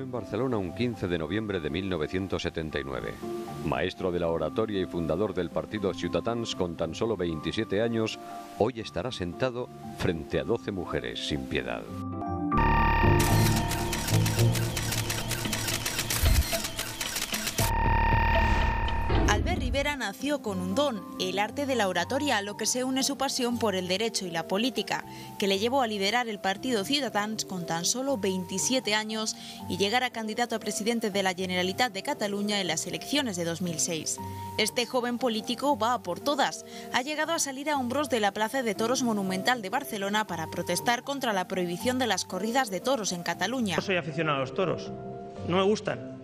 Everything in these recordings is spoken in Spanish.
en Barcelona un 15 de noviembre de 1979. Maestro de la oratoria y fundador del partido Ciutatans con tan solo 27 años, hoy estará sentado frente a 12 mujeres sin piedad. con un don, el arte de la oratoria, a lo que se une su pasión por el derecho y la política, que le llevó a liderar el partido Ciudadans con tan solo 27 años y llegar a candidato a presidente de la Generalitat de Cataluña en las elecciones de 2006. Este joven político va a por todas. Ha llegado a salir a hombros de la Plaza de Toros Monumental de Barcelona para protestar contra la prohibición de las corridas de toros en Cataluña. Yo soy aficionado a los toros. No me gustan.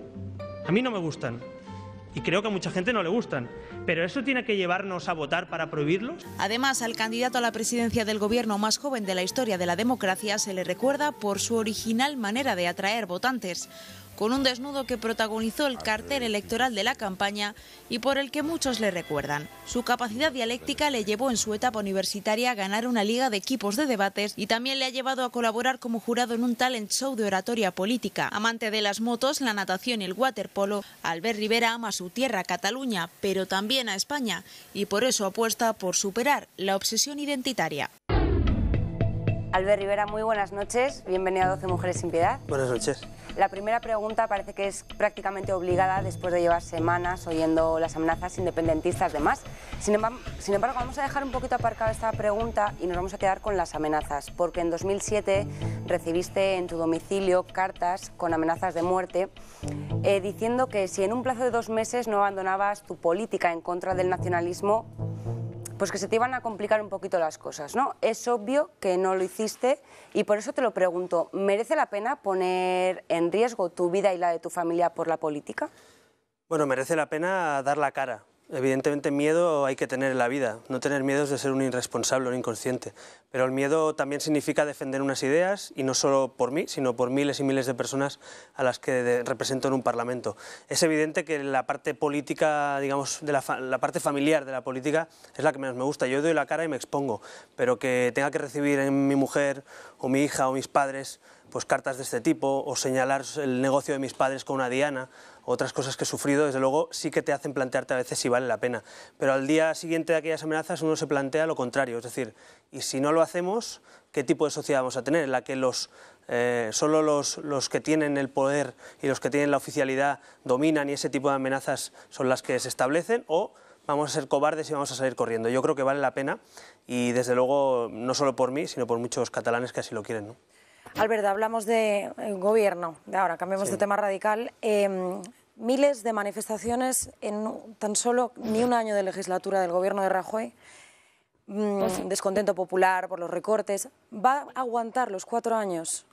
A mí no me gustan y creo que a mucha gente no le gustan. Pero eso tiene que llevarnos a votar para prohibirlos. Además, al candidato a la presidencia del gobierno más joven de la historia de la democracia se le recuerda por su original manera de atraer votantes con un desnudo que protagonizó el cartel electoral de la campaña y por el que muchos le recuerdan. Su capacidad dialéctica le llevó en su etapa universitaria a ganar una liga de equipos de debates y también le ha llevado a colaborar como jurado en un talent show de oratoria política. Amante de las motos, la natación y el waterpolo, Albert Rivera ama su tierra, Cataluña, pero también a España y por eso apuesta por superar la obsesión identitaria. Albert Rivera, muy buenas noches. Bienvenido a 12 Mujeres sin Piedad. Buenas noches. La primera pregunta parece que es prácticamente obligada después de llevar semanas oyendo las amenazas independentistas de más. Sin embargo, vamos a dejar un poquito aparcada esta pregunta y nos vamos a quedar con las amenazas, porque en 2007 recibiste en tu domicilio cartas con amenazas de muerte eh, diciendo que si en un plazo de dos meses no abandonabas tu política en contra del nacionalismo, pues que se te iban a complicar un poquito las cosas, ¿no? Es obvio que no lo hiciste y por eso te lo pregunto, ¿merece la pena poner en riesgo tu vida y la de tu familia por la política? Bueno, merece la pena dar la cara, Evidentemente miedo hay que tener en la vida, no tener miedo es de ser un irresponsable, un inconsciente, pero el miedo también significa defender unas ideas y no solo por mí, sino por miles y miles de personas a las que represento en un parlamento. Es evidente que la parte política, digamos, de la, la parte familiar de la política es la que menos me gusta. Yo doy la cara y me expongo, pero que tenga que recibir en mi mujer o mi hija o mis padres pues, cartas de este tipo o señalar el negocio de mis padres con una diana, otras cosas que he sufrido, desde luego sí que te hacen plantearte a veces si vale la pena. Pero al día siguiente de aquellas amenazas uno se plantea lo contrario, es decir, y si no lo hacemos, ¿qué tipo de sociedad vamos a tener? En la que los, eh, solo los, los que tienen el poder y los que tienen la oficialidad dominan y ese tipo de amenazas son las que se establecen o vamos a ser cobardes y vamos a salir corriendo. Yo creo que vale la pena y desde luego no solo por mí, sino por muchos catalanes que así lo quieren. ¿no? Alberto, hablamos de eh, gobierno, ahora cambiamos de tema radical. Em, miles de manifestaciones en tan solo ni un año de legislatura del gobierno de Rajoy. Mm, descontento popular por los recortes. ¿Va a aguantar los cuatro años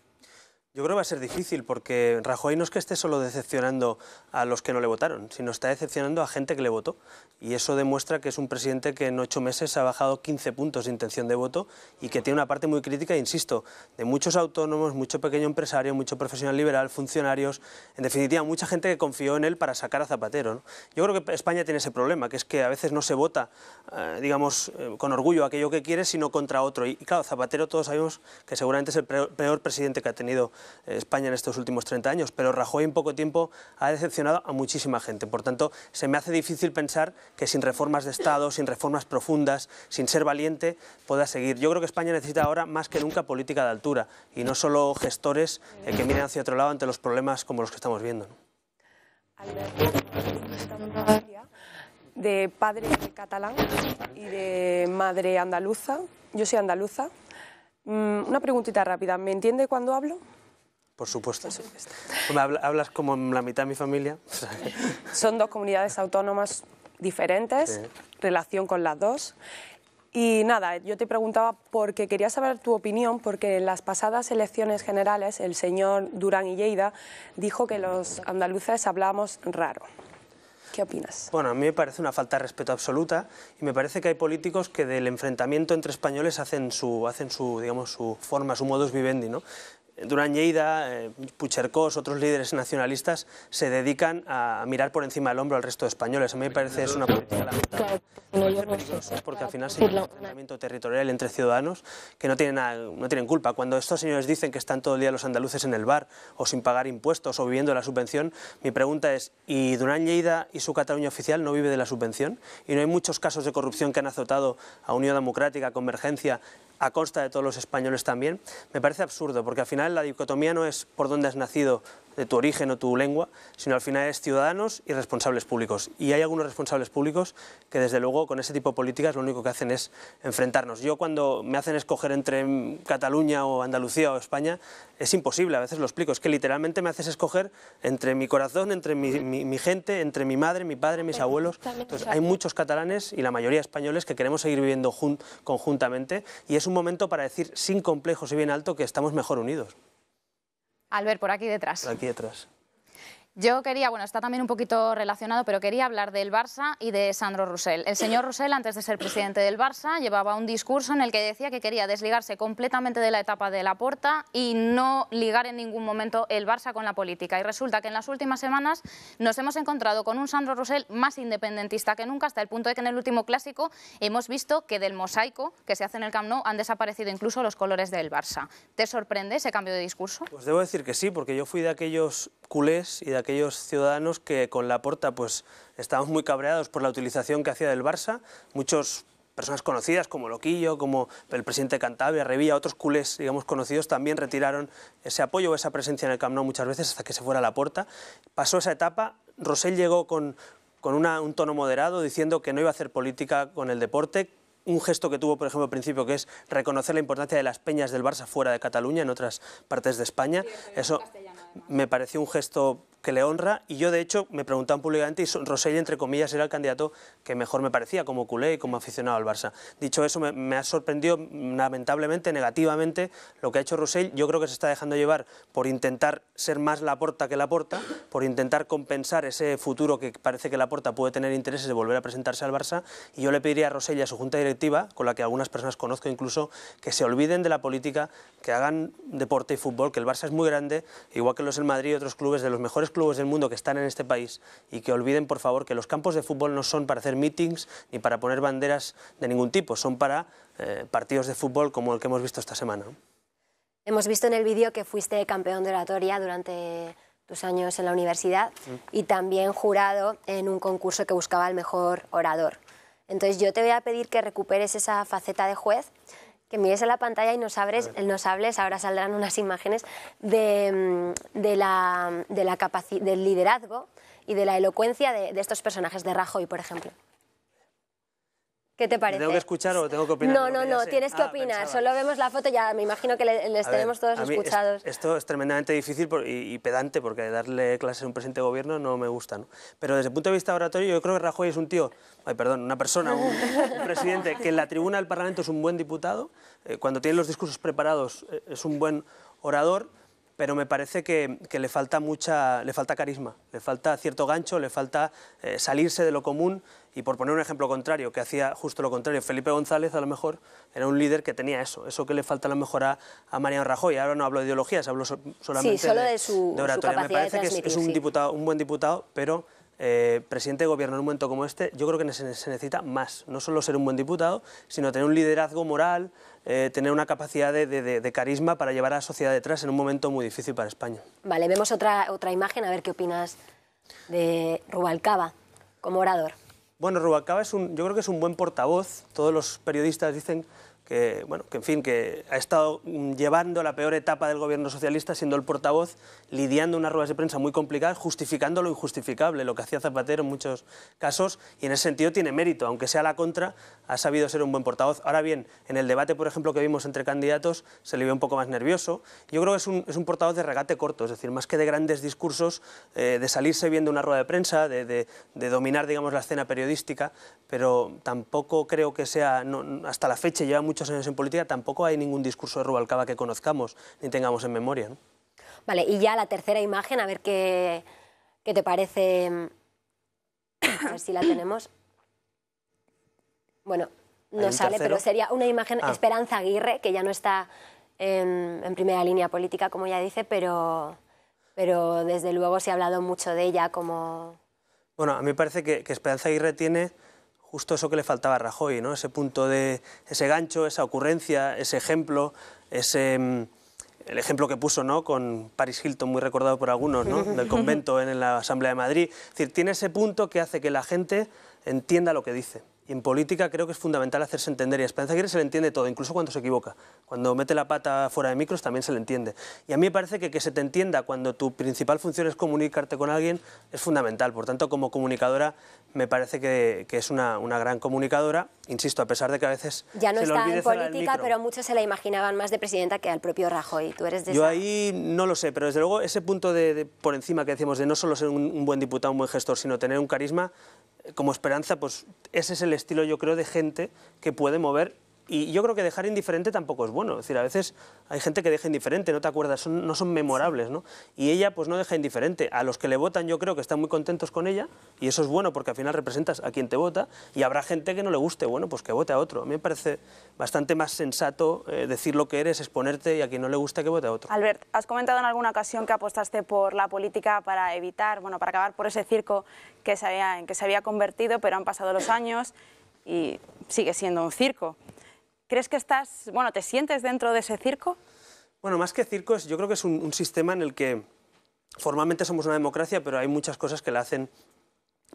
yo creo que va a ser difícil porque Rajoy no es que esté solo decepcionando a los que no le votaron, sino está decepcionando a gente que le votó. Y eso demuestra que es un presidente que en ocho meses ha bajado 15 puntos de intención de voto y que tiene una parte muy crítica, insisto, de muchos autónomos, mucho pequeño empresario, mucho profesional liberal, funcionarios, en definitiva, mucha gente que confió en él para sacar a Zapatero. Yo creo que España tiene ese problema, que es que a veces no se vota, eh, digamos, eh, con orgullo aquello que quiere, sino contra otro. Y, y claro, Zapatero todos sabemos que seguramente es el peor presidente que ha tenido eh, España en estos últimos 30 años, pero Rajoy en poco tiempo ha decepcionado a muchísima gente. Por tanto, se me hace difícil pensar que sin reformas de Estado, sin reformas profundas, sin ser valiente, pueda seguir. Yo creo que España necesita ahora más que nunca política de altura y no solo gestores eh, que miren hacia otro lado ante los problemas como los que estamos viendo. ¿no? de padre catalán y de madre andaluza. Yo soy andaluza. Mm, una preguntita rápida. ¿Me entiende cuando hablo? Por supuesto. Pues hablas como la mitad de mi familia. Son dos comunidades autónomas diferentes, relación con las dos. Y nada, yo te preguntaba porque quería saber tu opinión, porque en las pasadas elecciones generales el señor Durán y Lleida dijo que los andaluces hablábamos raro. ¿Qué opinas? Bueno, a mí me parece una falta de respeto absoluta y me parece que hay políticos que del enfrentamiento entre españoles hacen su, hacen su digamos, su forma, su modus vivendi, ¿no? Durán Lleida, eh, Puchercos, otros líderes nacionalistas se dedican a mirar por encima del hombro al resto de españoles. A mí me parece que es una política lamentable. porque al final se un enfrentamiento territorial entre ciudadanos que no tienen, no tienen culpa. Cuando estos señores dicen que están todo el día los andaluces en el bar o sin pagar impuestos o viviendo de la subvención, mi pregunta es, ¿y Durán Lleida y su Cataluña oficial no vive de la subvención? ¿Y no hay muchos casos de corrupción que han azotado a Unión Democrática, Convergencia a costa de todos los españoles también, me parece absurdo, porque al final la dicotomía no es por dónde has nacido de tu origen o tu lengua, sino al final es ciudadanos y responsables públicos. Y hay algunos responsables públicos que desde luego con ese tipo de políticas lo único que hacen es enfrentarnos. Yo cuando me hacen escoger entre Cataluña o Andalucía o España, es imposible, a veces lo explico, es que literalmente me haces escoger entre mi corazón, entre mi, gente, entre mi madre, mi padre, mis abuelos. hay muchos catalanes y la mayoría españoles que queremos seguir viviendo conjuntamente y es un momento para decir sin complejos y bien alto que estamos mejor unidos. Albert, por aquí detrás. Por aquí detrás. Yo quería, bueno, está también un poquito relacionado, pero quería hablar del Barça y de Sandro Roussel. El señor Russell, antes de ser presidente del Barça, llevaba un discurso en el que decía que quería desligarse completamente de la etapa de la puerta y no ligar en ningún momento el Barça con la política. Y resulta que en las últimas semanas nos hemos encontrado con un Sandro Roussel más independentista que nunca, hasta el punto de que en el último clásico hemos visto que del mosaico que se hace en el Camp Nou han desaparecido incluso los colores del Barça. ¿Te sorprende ese cambio de discurso? Pues debo decir que sí, porque yo fui de aquellos culés y de aquellos ciudadanos que con Laporta pues, estábamos muy cabreados por la utilización que hacía del Barça. Muchos personas conocidas como Loquillo, como el presidente de Cantabria, Revilla, otros culés, digamos, conocidos, también retiraron ese apoyo o esa presencia en el Camp Nou muchas veces hasta que se fuera la puerta. Pasó esa etapa, Rosell llegó con, con un tono moderado, diciendo que no iba a hacer política con el deporte, un gesto que tuvo, por ejemplo, al principio, que es reconocer la importancia de las peñas del Barça fuera de Cataluña, en otras partes de España. Eso me pareció un gesto que le honra y yo de hecho me preguntaban públicamente y Rosell entre comillas era el candidato que mejor me parecía como culé y como aficionado al Barça. Dicho eso me, ha sorprendido lamentablemente, negativamente lo que ha hecho Rosell. Yo creo que se está dejando llevar por intentar ser más la porta que la porta, por intentar compensar ese futuro que parece que la porta puede tener intereses de volver a presentarse al Barça y yo le pediría a Rosell y a su junta directiva, con la que algunas personas conozco incluso, que se olviden de la política, que hagan deporte y fútbol, que el Barça es muy grande, igual que los del Madrid y otros clubes de los mejores clubes del mundo que están en este país y que olviden, por favor, que los campos de fútbol no son para hacer meetings ni para poner banderas de ningún tipo, son para eh, partidos de fútbol como el que hemos visto esta semana. Hemos visto en el vídeo que fuiste campeón de oratoria durante tus años en la universidad mm. y también jurado en un concurso que buscaba el mejor orador. Entonces yo te voy a pedir que recuperes esa faceta de juez que a la pantalla y nos, abres, nos hables, ahora saldrán unas imágenes, de, mm, la, de la del liderazgo y de la elocuencia de estos personajes, de Rajoy, por ejemplo. ¿Qué te parece? ¿Tengo que escuchar o tengo que opinar? No, no, no, tienes que ah, opinar. Solo vemos la foto, ya me imagino que les, tenemos todos escuchados. esto es tremendamente difícil y, pedante, porque darle clases a un presidente de gobierno no me gusta. Pero desde el punto de vista oratorio, yo creo que Rajoy es un tío, ay, perdón, una persona, un, presidente, que en la tribuna del Parlamento es un buen diputado, eh, cuando tiene los discursos preparados eh, es un buen orador pero me parece que, le, falta mucha, le falta carisma, le falta cierto gancho, le falta eh, salirse de lo común y por poner un ejemplo contrario, que hacía justo lo contrario, Felipe González a lo mejor era un líder que tenía eso, eso que le falta a lo mejor a, Mariano Rajoy. Ahora no hablo de ideologías, hablo solamente de, su, oratoria. me parece que es, un, diputado, un buen diputado, pero eh, presidente de gobierno en un momento como este, yo creo que se, necesita más. No solo ser un buen diputado, sino tener un liderazgo moral, eh, tener una capacidad de, de, carisma para llevar a la sociedad detrás en un momento muy difícil para España. Vale, vemos otra, otra imagen, a ver qué opinas de Rubalcaba como orador. Bueno, Rubalcaba es un, yo creo que es un buen portavoz. Todos los periodistas dicen que, bueno, que en fin, que ha estado llevando la peor etapa del gobierno socialista, siendo el portavoz, lidiando unas ruedas de prensa muy complicadas, justificando lo injustificable, lo que hacía Zapatero en muchos casos, y en ese sentido tiene mérito, aunque sea la contra, ha sabido ser un buen portavoz. Ahora bien, en el debate, por ejemplo, que vimos entre candidatos, se le vio un poco más nervioso. Yo creo que es un, es un portavoz de regate corto, es decir, más que de grandes discursos, eh, de salirse viendo una rueda de prensa, de, de, dominar, digamos, la escena periodística, pero tampoco creo que sea, hasta la fecha lleva mucho muchos años en política, tampoco hay ningún discurso de Rubalcaba que conozcamos ni tengamos en memoria. Vale, y ya la tercera imagen, a ver qué, qué te parece. Mm, a ver si la tenemos. Bueno, no sale, pero sería una imagen ah. Esperanza Aguirre, que ya no está en, primera línea política, como ya dice, pero, pero desde luego se ha hablado mucho de ella como... Bueno, a mí me parece que, que Esperanza Aguirre tiene justo eso que le faltaba a Rajoy, ¿no? ese punto de ese gancho, esa ocurrencia, ese ejemplo, ese mm, el ejemplo que puso ¿no? con Paris Hilton, muy recordado por algunos, ¿no? del convento en la Asamblea de Madrid. decir, tiene ese punto que hace que la gente entienda lo que dice en política creo que es fundamental hacerse entender y a Esperanza Aguirre se le entiende todo, incluso cuando se equivoca. Cuando mete la pata fuera de micros también se le entiende. Y a mí me parece que que se te entienda cuando tu principal función es comunicarte con alguien es fundamental. Por tanto, como comunicadora me parece que, es una, gran comunicadora, insisto, a pesar de que a veces... Ya no está en política, pero muchos se la imaginaban más de presidenta que al propio Rajoy. ¿Tú eres de Yo ahí no lo sé, pero desde luego ese punto de, por encima que decimos de no solo ser un buen diputado, un buen gestor, sino tener un carisma, como esperanza, pues ese es el estilo, yo creo, de gente que puede mover y yo creo que dejar indiferente tampoco es bueno. Es decir, a veces hay gente que deja indiferente, no te acuerdas, no son memorables, ¿no? Y ella pues no deja indiferente. A los que le votan yo creo que están muy contentos con ella y eso es bueno porque al final representas a quien te vota y habrá gente que no le guste, bueno, pues que vote a otro. A mí me parece bastante más sensato eh, decir lo que eres, exponerte y a quien no le gusta que vote a otro. Albert, has comentado en alguna ocasión que apostaste por la política para evitar, bueno, para acabar por ese circo que se había, en que se había convertido, pero han pasado los años y sigue siendo un circo. ¿Crees que estás, bueno, te sientes dentro de ese circo? Bueno, más que circo, yo creo que es un, sistema en el que formalmente somos una democracia, pero hay muchas cosas que la hacen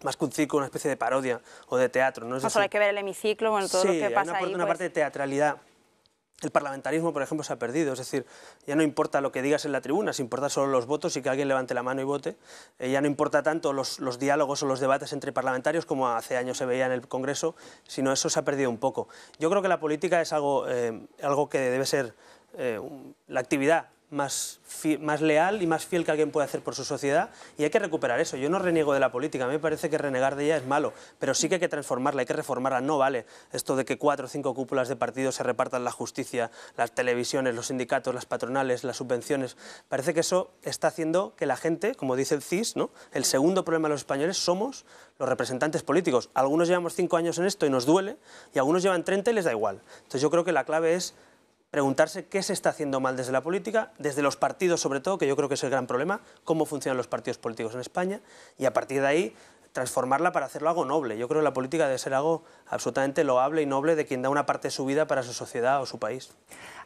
más que un circo, una especie de parodia o de teatro. ¿no? Es pues hay que ver el hemiciclo, bueno, todo lo que pasa ahí. una, una pues. parte de teatralidad el parlamentarismo, por ejemplo, se ha perdido, es decir, ya no importa lo que digas en la tribuna, se importa solo los votos y que alguien levante la mano y vote. Eh, ya no importa tanto los, diálogos o los debates entre parlamentarios como hace años se veía en el Congreso, sino eso se ha perdido un poco. Yo creo que la política es algo, eh, algo que debe ser eh, la actividad más, más leal y más fiel que alguien puede hacer por su sociedad y hay que recuperar eso. Yo no reniego de la política, a mí me parece que renegar de ella es malo, pero sí que hay que transformarla, hay que reformarla. No vale esto de que cuatro o cinco cúpulas de partidos se repartan la justicia, las televisiones, los sindicatos, las patronales, las subvenciones. Parece que eso está haciendo que la gente, como dice el CIS, ¿no? el segundo problema de los españoles somos los representantes políticos. Algunos llevamos cinco años en esto y nos duele y algunos llevan 30 y les da igual. Entonces yo creo que la clave es preguntarse qué se está haciendo mal desde la política, desde los partidos sobre todo, que yo creo que es el gran problema, cómo funcionan los partidos políticos en España, y a partir de ahí transformarla para hacerlo algo noble. Yo creo que la política debe ser algo absolutamente loable y noble de quien da una parte de su vida para su sociedad o su país.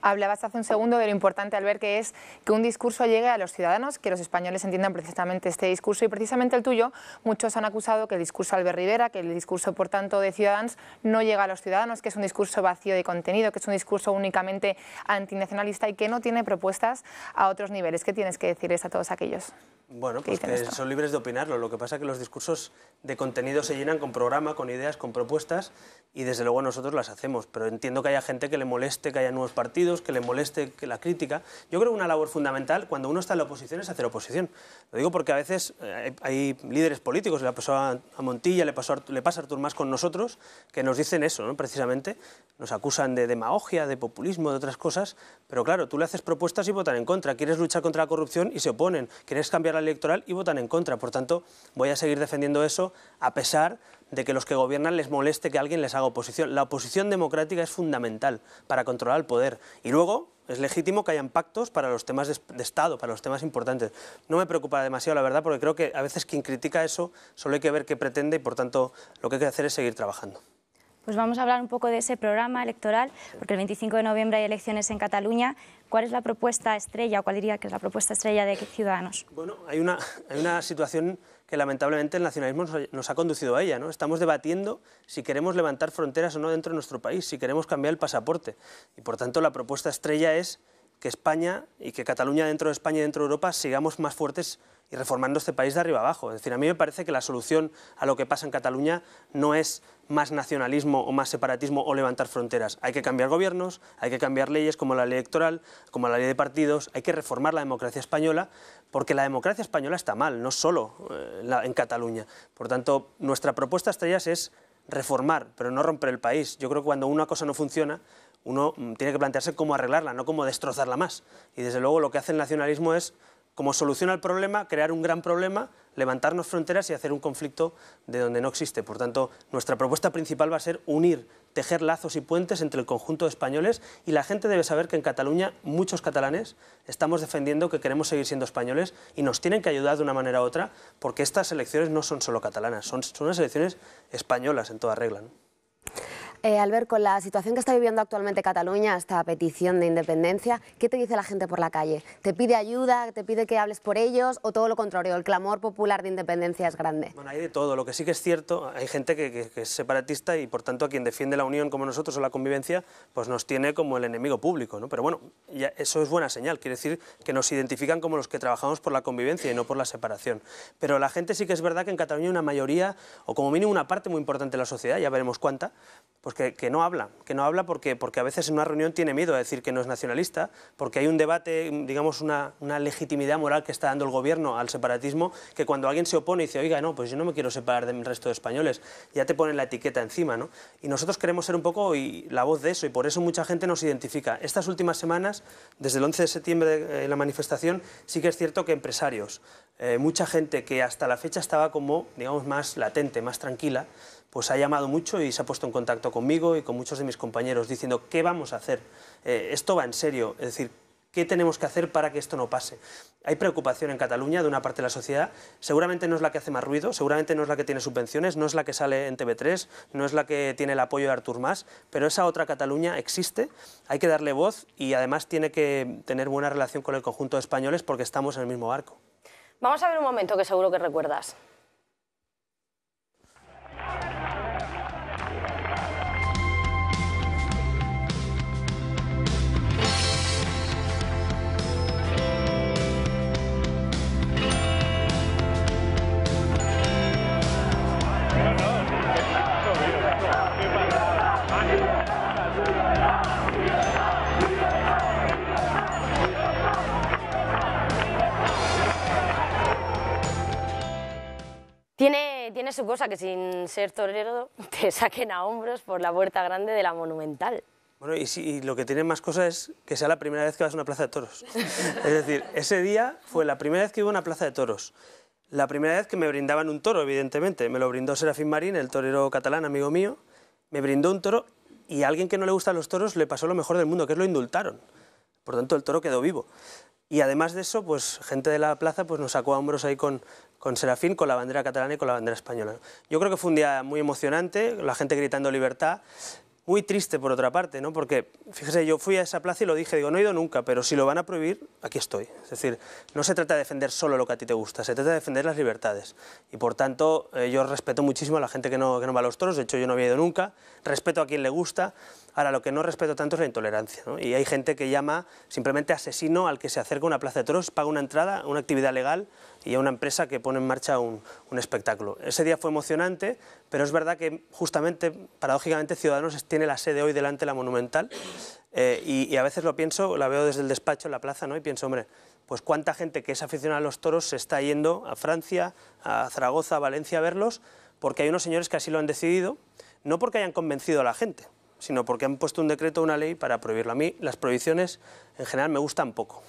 Hablabas hace un segundo de lo importante, al ver que es que un discurso llegue a los ciudadanos, que los españoles entiendan precisamente este discurso y precisamente el tuyo. Muchos han acusado que el discurso Albert Rivera, que el discurso, por tanto, de Ciudadanos no llega a los ciudadanos, que es un discurso vacío de contenido, que es un discurso únicamente antinacionalista y que no tiene propuestas a otros niveles. ¿Qué tienes que decirles a todos aquellos? Bueno, pues que son libres de opinarlo. Lo que pasa es que los discursos de contenido se llenan con programa, con ideas, con propuestas y desde luego nosotros las hacemos. Pero entiendo que haya gente que le moleste que haya nuevos partidos, que le moleste que la crítica. Yo creo que una labor fundamental cuando uno está en la oposición es hacer oposición. Lo digo porque a veces eh, hay, líderes políticos, le pasó a, a Montilla, le, pasó le pasa a Artur Mas con nosotros, que nos dicen eso, ¿no? precisamente. Nos acusan de demagogia, de populismo, de otras cosas. Pero claro, tú le haces propuestas y votan en contra. Quieres luchar contra la corrupción y se oponen. Quieres cambiar electoral y votan en contra. Por tanto, voy a seguir defendiendo eso a pesar de que los que gobiernan les moleste que alguien les haga oposición. La oposición democrática es fundamental para controlar el poder. Y luego es legítimo que hayan pactos para los temas de, Estado, para los temas importantes. No me preocupa demasiado, la verdad, porque creo que a veces quien critica eso solo hay que ver qué pretende y, por tanto, lo que hay que hacer es seguir trabajando. Pues vamos a hablar un poco de ese programa electoral, porque el 25 de noviembre hay elecciones en Cataluña. ¿Cuál es la propuesta estrella o cuál diría que es la propuesta estrella de Ciudadanos? Bueno, hay una, hay una situación que lamentablemente el nacionalismo nos ha conducido a ella. ¿no? Estamos debatiendo si queremos levantar fronteras o no dentro de nuestro país, si queremos cambiar el pasaporte. Y por tanto la propuesta estrella es que España y que Cataluña dentro de España y dentro de Europa sigamos más fuertes y reformando este país de arriba abajo. Es decir, a mí me parece que la solución a lo que pasa en Cataluña no es más nacionalismo o más separatismo o levantar fronteras. Hay que cambiar gobiernos, hay que cambiar leyes como la ley electoral, como la ley de partidos, hay que reformar la democracia española, porque la democracia española está mal, no solo eh, en Cataluña. Por tanto, nuestra propuesta estrellas es reformar, pero no romper el país. Yo creo que cuando una cosa no funciona, uno mm, tiene que plantearse cómo arreglarla, no cómo destrozarla más. Y desde luego lo que hace el nacionalismo es, como solución al problema, crear un gran problema, levantarnos fronteras y hacer un conflicto de donde no existe. Por tanto, nuestra propuesta principal va a ser unir, tejer lazos y puentes entre el conjunto de españoles y la gente debe saber que en Cataluña muchos catalanes estamos defendiendo que queremos seguir siendo españoles y nos tienen que ayudar de una manera u otra porque estas elecciones no son solo catalanas, son, son unas elecciones españolas en toda regla. Eh, Albert, con la situación que está viviendo actualmente Cataluña, esta petición de independencia, ¿qué te dice la gente por la calle? ¿Te pide ayuda? ¿Te pide que hables por ellos? ¿O todo lo contrario? ¿El clamor popular de independencia es grande? Bueno, hay de todo. Lo que sí que es cierto, hay gente que, es separatista y por tanto a quien defiende la unión como nosotros o la convivencia, pues nos tiene como el enemigo público. ¿no? Pero bueno, eso es buena señal. Quiere decir que nos identifican como los que trabajamos por la convivencia y no por la separación. Pero la gente sí que es verdad que en Cataluña una mayoría, o como mínimo una parte muy importante de la sociedad, ya veremos cuánta, pues pues que, no habla, que no habla porque, porque a veces en una reunión tiene miedo a decir que no es nacionalista, porque hay un debate, digamos, una, legitimidad moral que está dando el gobierno al separatismo, que cuando alguien se opone y dice, oiga, no, pues yo no me quiero separar del resto de españoles, ya te ponen la etiqueta encima, ¿no? Y nosotros queremos ser un poco y, la voz de eso, y por eso mucha gente nos identifica. Estas últimas semanas, desde el 11 de septiembre en eh, la manifestación, sí que es cierto que empresarios, eh, mucha gente que hasta la fecha estaba como, digamos, más latente, más tranquila, pues ha llamado mucho y se ha puesto en contacto conmigo y con muchos de mis compañeros diciendo, ¿qué vamos a hacer? Eh, esto va en serio, es decir, ¿qué tenemos que hacer para que esto no pase? Hay preocupación en Cataluña de una parte de la sociedad, seguramente no es la que hace más ruido, seguramente no es la que tiene subvenciones, no es la que sale en TV3, no es la que tiene el apoyo de Artur Mas, pero esa otra Cataluña existe, hay que darle voz y además tiene que tener buena relación con el conjunto de españoles porque estamos en el mismo barco. Vamos a ver un momento que seguro que recuerdas. Tiene, su cosa que sin ser torero te saquen a hombros por la puerta grande de la Monumental. Bueno, y, si lo que tiene más cosa es que sea la primera vez que vas a una plaza de toros. Es decir, ese día fue la primera vez que iba a una plaza de toros. La primera vez que me brindaban un toro, evidentemente. Me lo brindó Serafín Marín, el torero catalán, amigo mío. Me brindó un toro y a alguien que no le gustan los toros le pasó lo mejor del mundo, que es lo indultaron. Por tanto, el toro quedó vivo. Y además de eso, pues gente de la plaza pues, nos sacó a hombros ahí con, con Serafín, con la bandera catalana y con la bandera española. Yo creo que fue un día muy emocionante, la gente gritando libertad, muy triste por otra parte, ¿no? porque fíjese, yo fui a esa plaza y lo dije, digo, no he ido nunca, pero si lo van a prohibir, aquí estoy. Es decir, no se trata de defender solo lo que a ti te gusta, se trata de defender las libertades. Y por tanto, eh, yo respeto muchísimo a la gente que no, que no va a los toros, de hecho yo no había ido nunca, respeto a quien le gusta, Ahora, lo que no respeto tanto es la intolerancia. Y hay gente que llama simplemente asesino al que se acerca a una plaza de toros, paga una entrada, una actividad legal y a una empresa que pone en marcha un, espectáculo. Ese día fue emocionante, pero es verdad que justamente, paradójicamente, Ciudadanos tiene la sede hoy delante de la Monumental eh, y, a veces lo pienso, la veo desde el despacho en la plaza ¿no? y pienso, hombre, pues cuánta gente que es aficionada a los toros se está yendo a Francia, a Zaragoza, a Valencia a verlos, porque hay unos señores que así lo han decidido, no porque hayan convencido a la gente, sino porque han puesto un decreto o una ley para prohibirlo. A mí las prohibiciones en general me gustan poco.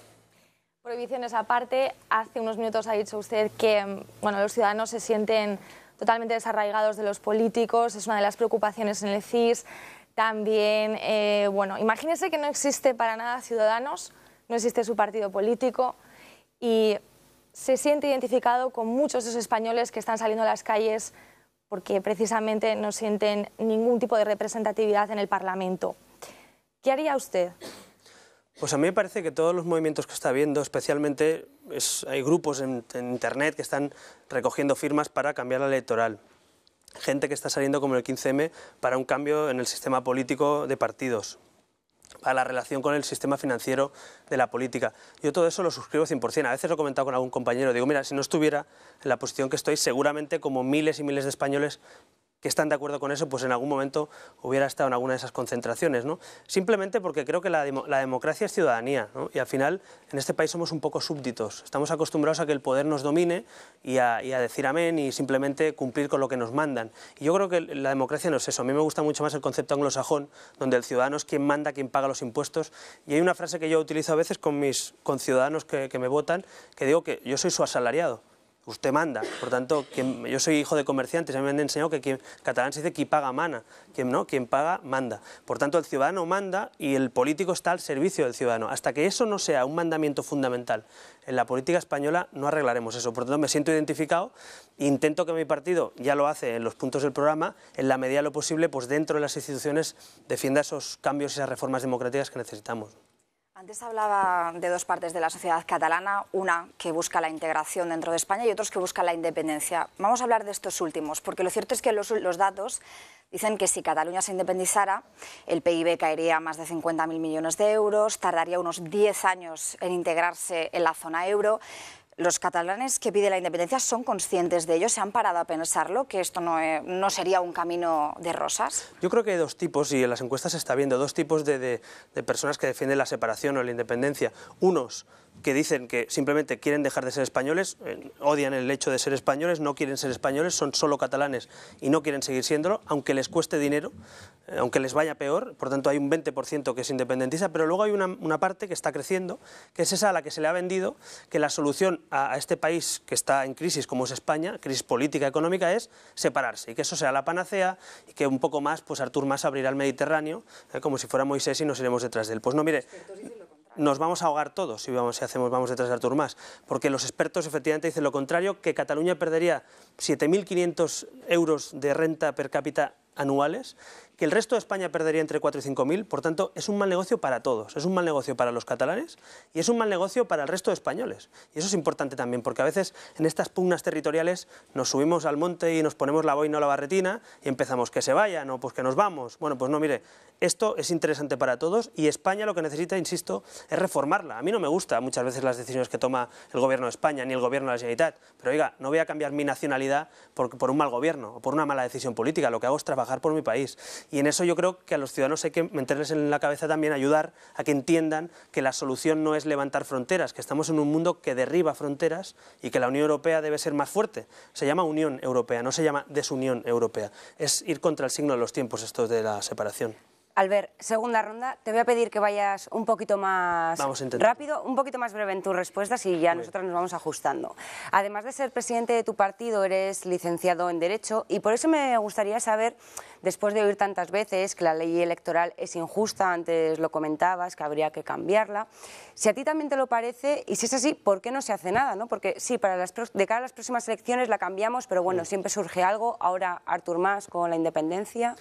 Prohibiciones aparte, hace unos minutos ha dicho usted que bueno, los ciudadanos se sienten totalmente desarraigados de los políticos, es una de las preocupaciones en el CIS. También, eh, bueno, imagínese que no existe para nada Ciudadanos, no existe su partido político y se siente identificado con muchos de esos españoles que están saliendo a las calles porque precisamente no sienten ningún tipo de representatividad en el Parlamento. ¿Qué haría usted? Pues a mí me parece que todos los movimientos que está habiendo, especialmente hay grupos en, Internet que están recogiendo firmas para cambiar la electoral. Gente que está saliendo como el 15M para un cambio en el sistema político de partidos a la relación con el sistema financiero de la política. Yo todo eso lo suscribo 100%. A veces lo he comentado con algún compañero. Digo, mira, si no estuviera en la posición que estoy, seguramente como miles y miles de españoles que están de acuerdo con eso, pues en algún momento hubiera estado en alguna de esas concentraciones. ¿no? Simplemente porque creo que la, democracia es ciudadanía y al final en este país somos un poco súbditos. Estamos acostumbrados a que el poder nos domine y a, decir amén y simplemente cumplir con lo que nos mandan. Y yo creo que la democracia no es eso. A mí me gusta mucho más el concepto anglosajón, donde el ciudadano es quien manda, quien paga los impuestos. Y hay una frase que yo utilizo a veces con mis conciudadanos que me votan, que digo que yo soy su asalariado usted manda. Por tanto, yo soy hijo de comerciantes, a mí me han enseñado que quien, catalán se dice quien paga mana, quien, ¿no? quien paga manda. Por tanto, el ciudadano manda y el político está al servicio del ciudadano. Hasta que eso no sea un mandamiento fundamental en la política española, no arreglaremos eso. Por tanto, me siento identificado, intento que mi partido, ya lo hace en los puntos del programa, en la medida de lo posible, pues dentro de las instituciones defienda esos cambios y esas reformas democráticas que necesitamos. Antes hablaba de dos partes de la sociedad catalana, una que busca la integración dentro de España y otros que busca la independencia. Vamos a hablar de estos últimos, porque lo cierto es que los, los datos dicen que si Cataluña se independizara, el PIB caería a más de 50.000 millones de euros, tardaría unos 10 años en integrarse en la zona euro los catalanes que piden la independencia son conscientes de ello, se han parado a pensarlo, que esto no, eh, no sería un camino de rosas. Yo creo que hay dos tipos, y en las encuestas se está viendo, dos tipos de, de, personas que defienden la separación o la independencia. Unos que dicen que simplemente quieren dejar de ser españoles, eh, odian el hecho de ser españoles, no quieren ser españoles, son solo catalanes y no quieren seguir siéndolo, aunque les cueste dinero, eh, aunque les vaya peor, por tanto hay un 20% que es independentista, pero luego hay una, una parte que está creciendo, que es esa a la que se le ha vendido, que la solución a, este país que está en crisis como es España, crisis política, económica, es separarse y que eso sea la panacea y que un poco más, pues Artur Mas abrirá el Mediterráneo ¿eh? como si fuera Moisés y nos iremos detrás de él. Pues no, mire nos vamos a ahogar todos si, vamos, hacemos vamos detrás de Artur Mas, porque los expertos efectivamente dicen lo contrario, que Cataluña perdería 7.500 euros de renta per cápita anuales que el resto de España perdería entre 4 y 5 mil, por tanto, es un mal negocio para todos. Es un mal negocio para los catalanes y es un mal negocio para el resto de españoles. Y eso es importante también, porque a veces en estas pugnas territoriales nos subimos al monte y nos ponemos la boina o la barretina y empezamos que se vayan o pues que nos vamos. Bueno, pues no, mire, esto es interesante para todos y España lo que necesita, insisto, es reformarla. A mí no me gusta muchas veces las decisiones que toma el gobierno de España ni el gobierno de la Generalitat, pero oiga, no voy a cambiar mi nacionalidad por un mal gobierno o por una mala decisión política, lo que hago es trabajar por mi país. Y en eso yo creo que a los ciudadanos hay que meterles en la cabeza también, ayudar a que entiendan que la solución no es levantar fronteras, que estamos en un mundo que derriba fronteras y que la Unión Europea debe ser más fuerte. Se llama Unión Europea, no se llama desunión europea. Es ir contra el signo de los tiempos estos de la separación. Albert, segunda ronda. Te voy a pedir que vayas un poquito más rápido, un poquito más breve en tus respuestas y ya nosotros nos vamos ajustando. Además de ser presidente de tu partido, eres licenciado en Derecho y por eso me gustaría saber, después de oír tantas veces que la ley electoral es injusta, antes lo comentabas, que habría que cambiarla, si a ti también te lo parece y si es así, ¿por qué no se hace nada? ¿no? Porque sí, para las, de cara a las próximas elecciones la cambiamos, pero bueno, mm. siempre surge algo, ahora Artur más con la independencia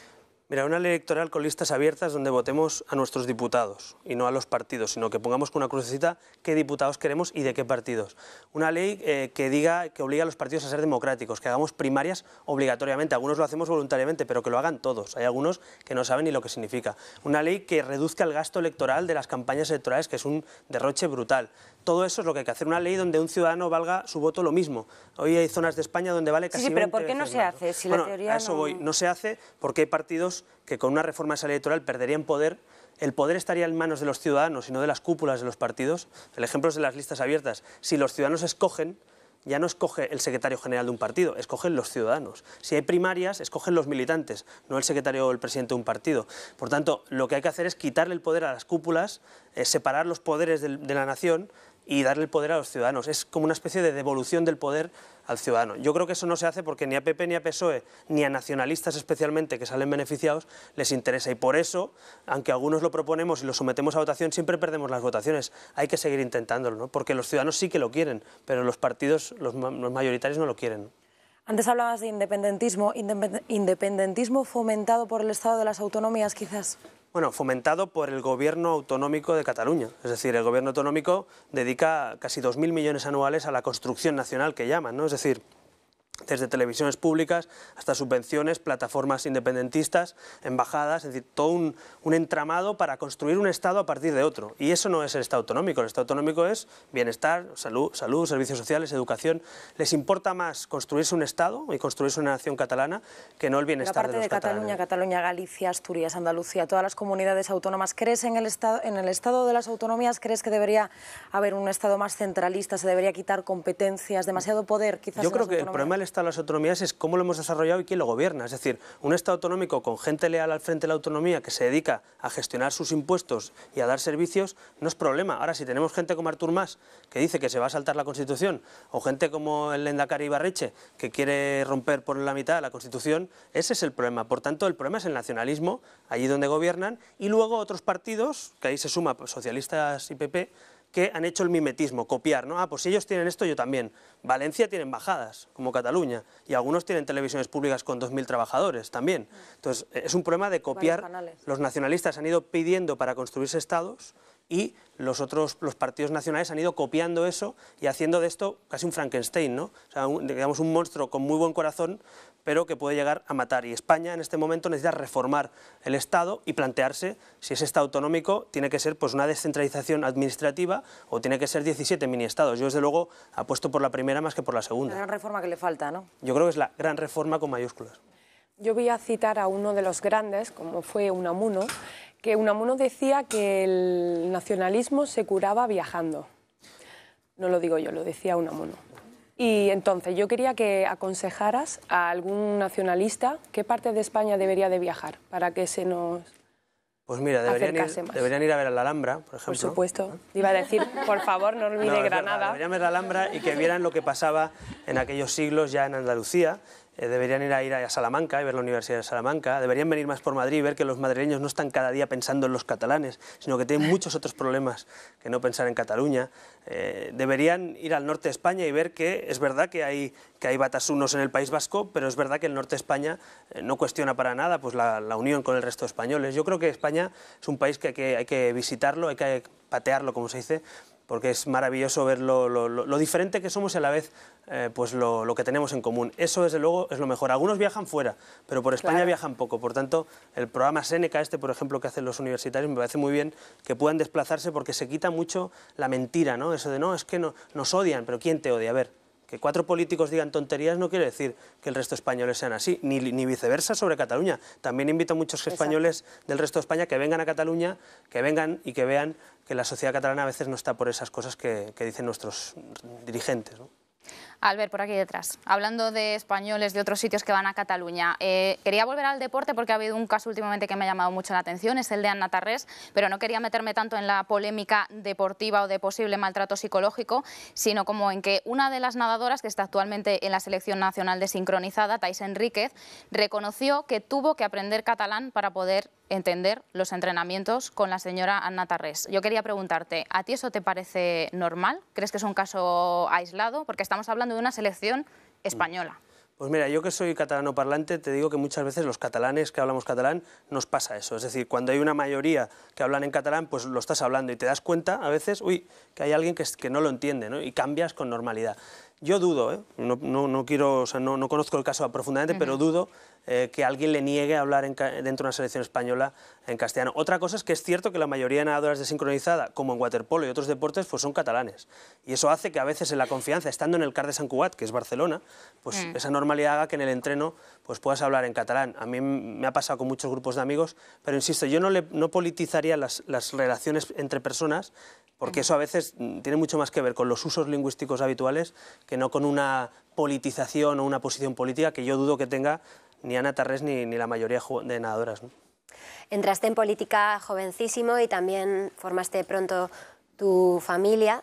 una ley electoral con listas abiertas donde votemos a nuestros diputados y no a los partidos, sino que pongamos con una crucecita qué diputados queremos y de qué partidos. Una ley eh, que diga que obliga a los partidos a ser democráticos, que hagamos primarias obligatoriamente. Algunos lo hacemos voluntariamente, pero que lo hagan todos. Hay algunos que no saben ni lo que significa. Una ley que reduzca el gasto electoral de las campañas electorales, que es un derroche brutal todo eso es lo que hay que hacer, una ley donde un ciudadano valga su voto lo mismo. Hoy hay zonas de España donde vale casi Sí, pero ¿por qué no se hace? Si la a eso no... voy, no se hace porque hay partidos que con una reforma electoral perderían poder el poder estaría en manos de los ciudadanos y no de las cúpulas de los partidos. El ejemplo es de las listas abiertas. Si los ciudadanos escogen, ya no escoge el secretario general de un partido, escogen los ciudadanos. Si hay primarias, escogen los militantes, no el secretario o el presidente de un partido. Por tanto, lo que hay que hacer es quitarle el poder a las cúpulas, eh, separar los poderes de la nación y darle el poder a los ciudadanos. Es como una especie de devolución del poder al ciudadano. Yo creo que eso no se hace porque ni a PP ni a PSOE, ni a nacionalistas especialmente que salen beneficiados, les interesa. Y por eso, aunque algunos lo proponemos y lo sometemos a votación, siempre perdemos las votaciones. Hay que seguir intentándolo, porque los ciudadanos sí que lo quieren, pero los partidos, los, los mayoritarios no lo quieren. Antes hablabas de independentismo, independentismo fomentado por el Estado de las autonomías, quizás. Bueno, fomentado por el gobierno autonómico de Cataluña. Es decir, el gobierno autonómico dedica casi 2.000 millones anuales a la construcción nacional que llaman, ¿no? Es decir, desde televisiones públicas hasta subvenciones, plataformas independentistas, embajadas, es decir, todo un, un, entramado para construir un Estado a partir de otro. Y eso no es el Estado autonómico, el Estado autonómico es bienestar, salud, salud servicios sociales, educación. Les importa más construirse un Estado y construirse una nación catalana que no el bienestar de los de Cataluña, Cataluña, Galicia, Asturias, Andalucía, todas las comunidades autónomas, ¿crees en el, estado, en el Estado de las autonomías, crees que debería haber un Estado más centralista, se debería quitar competencias, demasiado poder quizás Yo creo que el problema Estado de las autonomías es cómo lo hemos desarrollado y quién lo gobierna. Es decir, un Estado autonómico con gente leal al frente de la autonomía que se dedica a gestionar sus impuestos y a dar servicios no es problema. Ahora, si tenemos gente como Artur Mas, que dice que se va a saltar la Constitución, o gente como el Endacari Ibarreche, que quiere romper por la mitad la Constitución, ese es el problema. Por tanto, el problema es el nacionalismo, allí donde gobiernan, y luego otros partidos, que ahí se suma socialistas y PP, que han hecho el mimetismo, copiar, ¿no? Ah, pues si ellos tienen esto, yo también. Valencia tiene embajadas, como Cataluña, y algunos tienen televisiones públicas con 2.000 trabajadores también. Entonces, es un problema de copiar. Los nacionalistas han ido pidiendo para construirse estados y los otros los partidos nacionales han ido copiando eso y haciendo de esto casi un Frankenstein, ¿no? O sea, digamos un monstruo con muy buen corazón, pero que puede llegar a matar. Y España en este momento necesita reformar el Estado y plantearse si ese Estado autonómico tiene que ser pues, una descentralización administrativa o tiene que ser 17 mini-estados. Yo desde luego apuesto por la primera más que por la segunda. La gran reforma que le falta, ¿no? Yo creo que es la gran reforma con mayúsculas. Yo voy a citar a uno de los grandes, como fue Unamuno, que Unamuno decía que el nacionalismo se curaba viajando. No lo digo yo, lo decía Unamuno. Y entonces yo quería que aconsejaras a algún nacionalista qué parte de España debería de viajar para que se nos pues mira, deberían ir, deberían ir, a ver a la Alhambra, por ejemplo. Por supuesto. Iba a decir, por favor, no olvide Granada. deberían ver la Alhambra y que vieran lo que pasaba en aquellos siglos ya en Andalucía eh, deberían ir a ir a Salamanca y ver la Universidad de Salamanca, deberían venir más por Madrid y ver que los madrileños no están cada día pensando en los catalanes, sino que tienen muchos otros problemas que no pensar en Cataluña. Eh, deberían ir al norte de España y ver que es verdad que hay, que hay batasunos en el País Vasco, pero es verdad que el norte de España eh, no cuestiona para nada pues, la, unión con el resto de españoles. Yo creo que España es un país que hay que, hay que visitarlo, hay que patearlo, como se dice, porque es maravilloso ver lo, diferente que somos y a la vez eh, pues lo, que tenemos en común. Eso, desde luego, es lo mejor. Algunos viajan fuera, pero por España viajan poco. Por tanto, el programa Seneca, este, por ejemplo, que hacen los universitarios, me parece muy bien que puedan desplazarse porque se quita mucho la mentira, ¿no? Eso de, no, es que no, nos odian, pero ¿quién te odia? A ver, que cuatro políticos digan tonterías no quiere decir que el resto de españoles sean así, ni, viceversa sobre Cataluña. También invito a muchos españoles del resto de España que vengan a Cataluña, que vengan y que vean que la sociedad catalana a veces no está por esas cosas que, dicen nuestros dirigentes. Albert, por aquí detrás. Hablando de españoles de otros sitios que van a Cataluña, eh, quería volver al deporte porque ha habido un caso últimamente que me ha llamado mucho la atención, es el de Anna Tarrés, pero no quería meterme tanto en la polémica deportiva o de posible maltrato psicológico, sino como en que una de las nadadoras que está actualmente en la selección nacional de sincronizada, Thais Enríquez, reconoció que tuvo que aprender catalán para poder entender los entrenamientos con la señora Ana Tarrés. Yo quería preguntarte, ¿a ti eso te parece normal? ¿Crees que es un caso aislado? Porque estamos hablando de una selección mm. española. Pues mira, yo que soy catalano parlante, te digo que muchas veces los catalanes que hablamos catalán nos pasa eso. Es decir, cuando hay una mayoría que hablan en catalán, pues lo estás hablando y te das cuenta a veces, uy, que hay alguien que, que no lo entiende, Y cambias con normalidad. Yo dudo, ¿eh? no, quiero, no, conozco el caso profundamente, pero dudo eh, que alguien le niegue a hablar dentro de una selección española en castellano. Otra cosa es que es cierto que la mayoría de nadadoras de sincronizada, como en waterpolo y otros deportes, pues son catalanes. Y eso hace que a veces en la confianza, estando en el CAR de San Cugat, que es Barcelona, pues mm. esa normalidad haga que en el entreno pues puedas hablar en catalán. A mí me ha pasado con muchos grupos de amigos, pero insisto, yo no, politizaría las relaciones entre personas porque em. eso a veces mm, tiene mucho más que ver con los usos lingüísticos habituales que no con una politización o una posición política que yo dudo que tenga ni Ana Tarrés ni, la mayoría de nadadoras. Entraste en política jovencísimo y también formaste pronto tu familia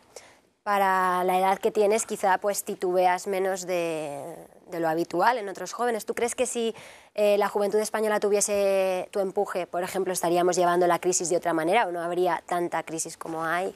para la edad que tienes quizá pues titubeas menos de, lo habitual en otros jóvenes. ¿Tú crees que si eh, la juventud española tuviese tu empuje, por ejemplo, estaríamos llevando la crisis de otra manera o no habría tanta crisis como hay?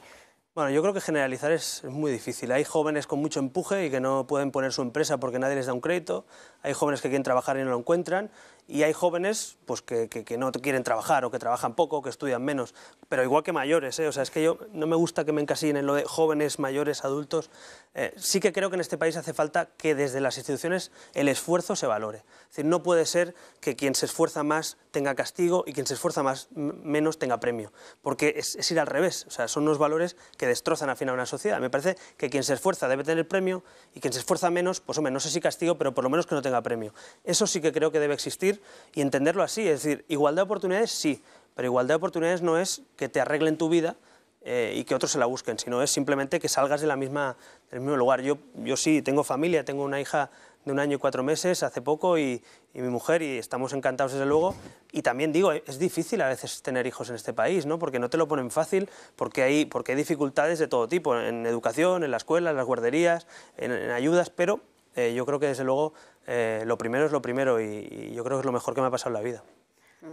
Bueno, yo creo que generalizar es, muy difícil. Hay jóvenes con mucho empuje y que no pueden poner su empresa porque nadie les da un crédito. Hay jóvenes que quieren trabajar y no lo encuentran y hay jóvenes pues, que, no quieren trabajar o que trabajan poco, que estudian menos, pero igual que mayores, ¿eh? o sea, es que yo no me gusta que me encasillen en lo de jóvenes, mayores, adultos, eh, sí que creo que en este país hace falta que desde las instituciones el esfuerzo se valore, es no puede ser que quien se esfuerza más tenga castigo y quien se esfuerza más menos tenga premio, porque es, ir al revés, o sea, son unos valores que destrozan al final una sociedad, me parece que quien se esfuerza debe tener premio y quien se esfuerza menos, pues hombre, no sé si castigo, pero por lo menos que no tenga premio, eso sí que creo que debe existir y entenderlo así. Es decir, igualdad de oportunidades sí, pero igualdad de oportunidades no es que te arreglen tu vida eh, y que otros se la busquen, sino es simplemente que salgas de la misma, del mismo lugar. Yo, yo sí tengo familia, tengo una hija de un año y cuatro meses hace poco y, mi mujer y estamos encantados desde luego. Y también digo, eh, es difícil a veces tener hijos en este país, ¿no? porque no te lo ponen fácil, porque hay, porque hay dificultades de todo tipo, en educación, en la escuela, en las guarderías, en ayudas, pero eh, yo creo que desde luego eh, lo primero es lo primero y, yo creo que es lo mejor que me ha pasado en la vida.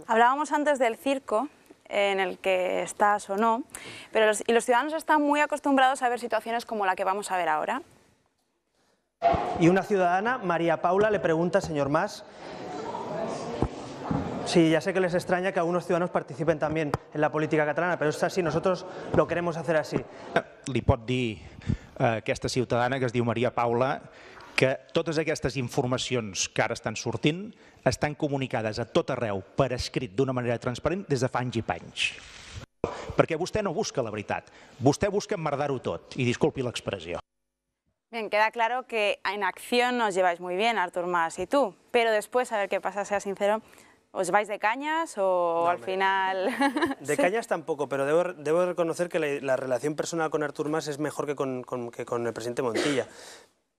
Hablábamos antes del circo en el que estás o no, pero y los ciudadanos están muy acostumbrados a ver situaciones como la que vamos a ver ahora. Y una ciudadana, María Paula, le pregunta, señor Mas, Sí, ya sé que les extraña que algunos ciudadanos participen también en la política catalana, pero es así, nosotros lo queremos hacer así. Eh, li pot dir aquesta que es diu María Paula que totes aquestes informacions que ara estan sortint estan comunicades a tot arreu per escrit d'una manera transparent des de fa anys i panys. Perquè vostè no busca la veritat, vostè busca emmerdar-ho tot, i disculpi l'expressió. Bien, queda claro que en acción os lleváis muy bien, Artur Mas y tú, pero después, a ver qué pasa, sea sincero, ¿Os vais de cañas o no, al final...? De cañas tampoco, pero debo, debo reconocer que la, la, relación personal con Artur Mas es mejor que con, con, que con el presidente Montilla.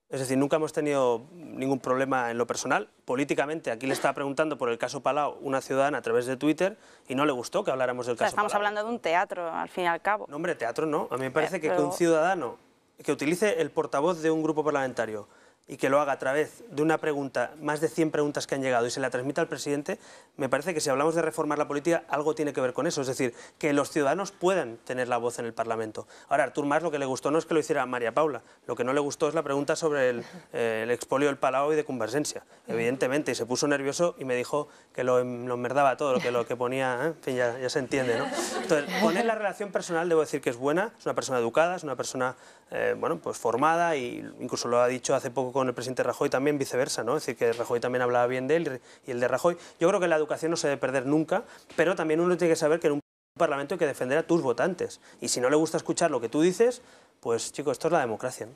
Es decir, nunca hemos tenido ningún problema en lo personal. Políticamente, aquí le estaba preguntando por el caso Palau una ciudadana a través de Twitter y no le gustó que habláramos del caso Palau. estamos hablando de un teatro, al fin y al cabo. No, hombre, teatro no. A mí me eh, parece que, que un ciudadano que utilice el portavoz de un grupo parlamentario y que lo haga a través de una pregunta, más de 100 preguntas que han llegado y se la transmita al presidente, me parece que si hablamos de reformar la política, algo tiene que ver con eso, es decir, que los ciudadanos puedan tener la voz en el Parlamento. Ahora, Artur Mas lo que le gustó no es que lo hiciera María Paula, lo que no le gustó es la pregunta sobre el, eh, el expolio del Palau y de Convergencia, evidentemente, y se puso nervioso y me dijo que lo, em, lo merdaba todo, lo que, lo que ponía, ¿eh? en fin, ya, se entiende, ¿no? Entonces, poner la relación personal debo decir que es buena, es una persona educada, es una persona, eh, bueno, pues formada, y incluso lo ha dicho hace poco con el presidente Rajoy también viceversa, ¿no? Es decir, que Rajoy también hablaba bien de él y el de Rajoy. Yo creo que la educación no se debe perder nunca, pero también uno tiene que saber que en un parlamento hay que defender a tus votantes. Y si no le gusta escuchar lo que tú dices, pues chicos, esto es la democracia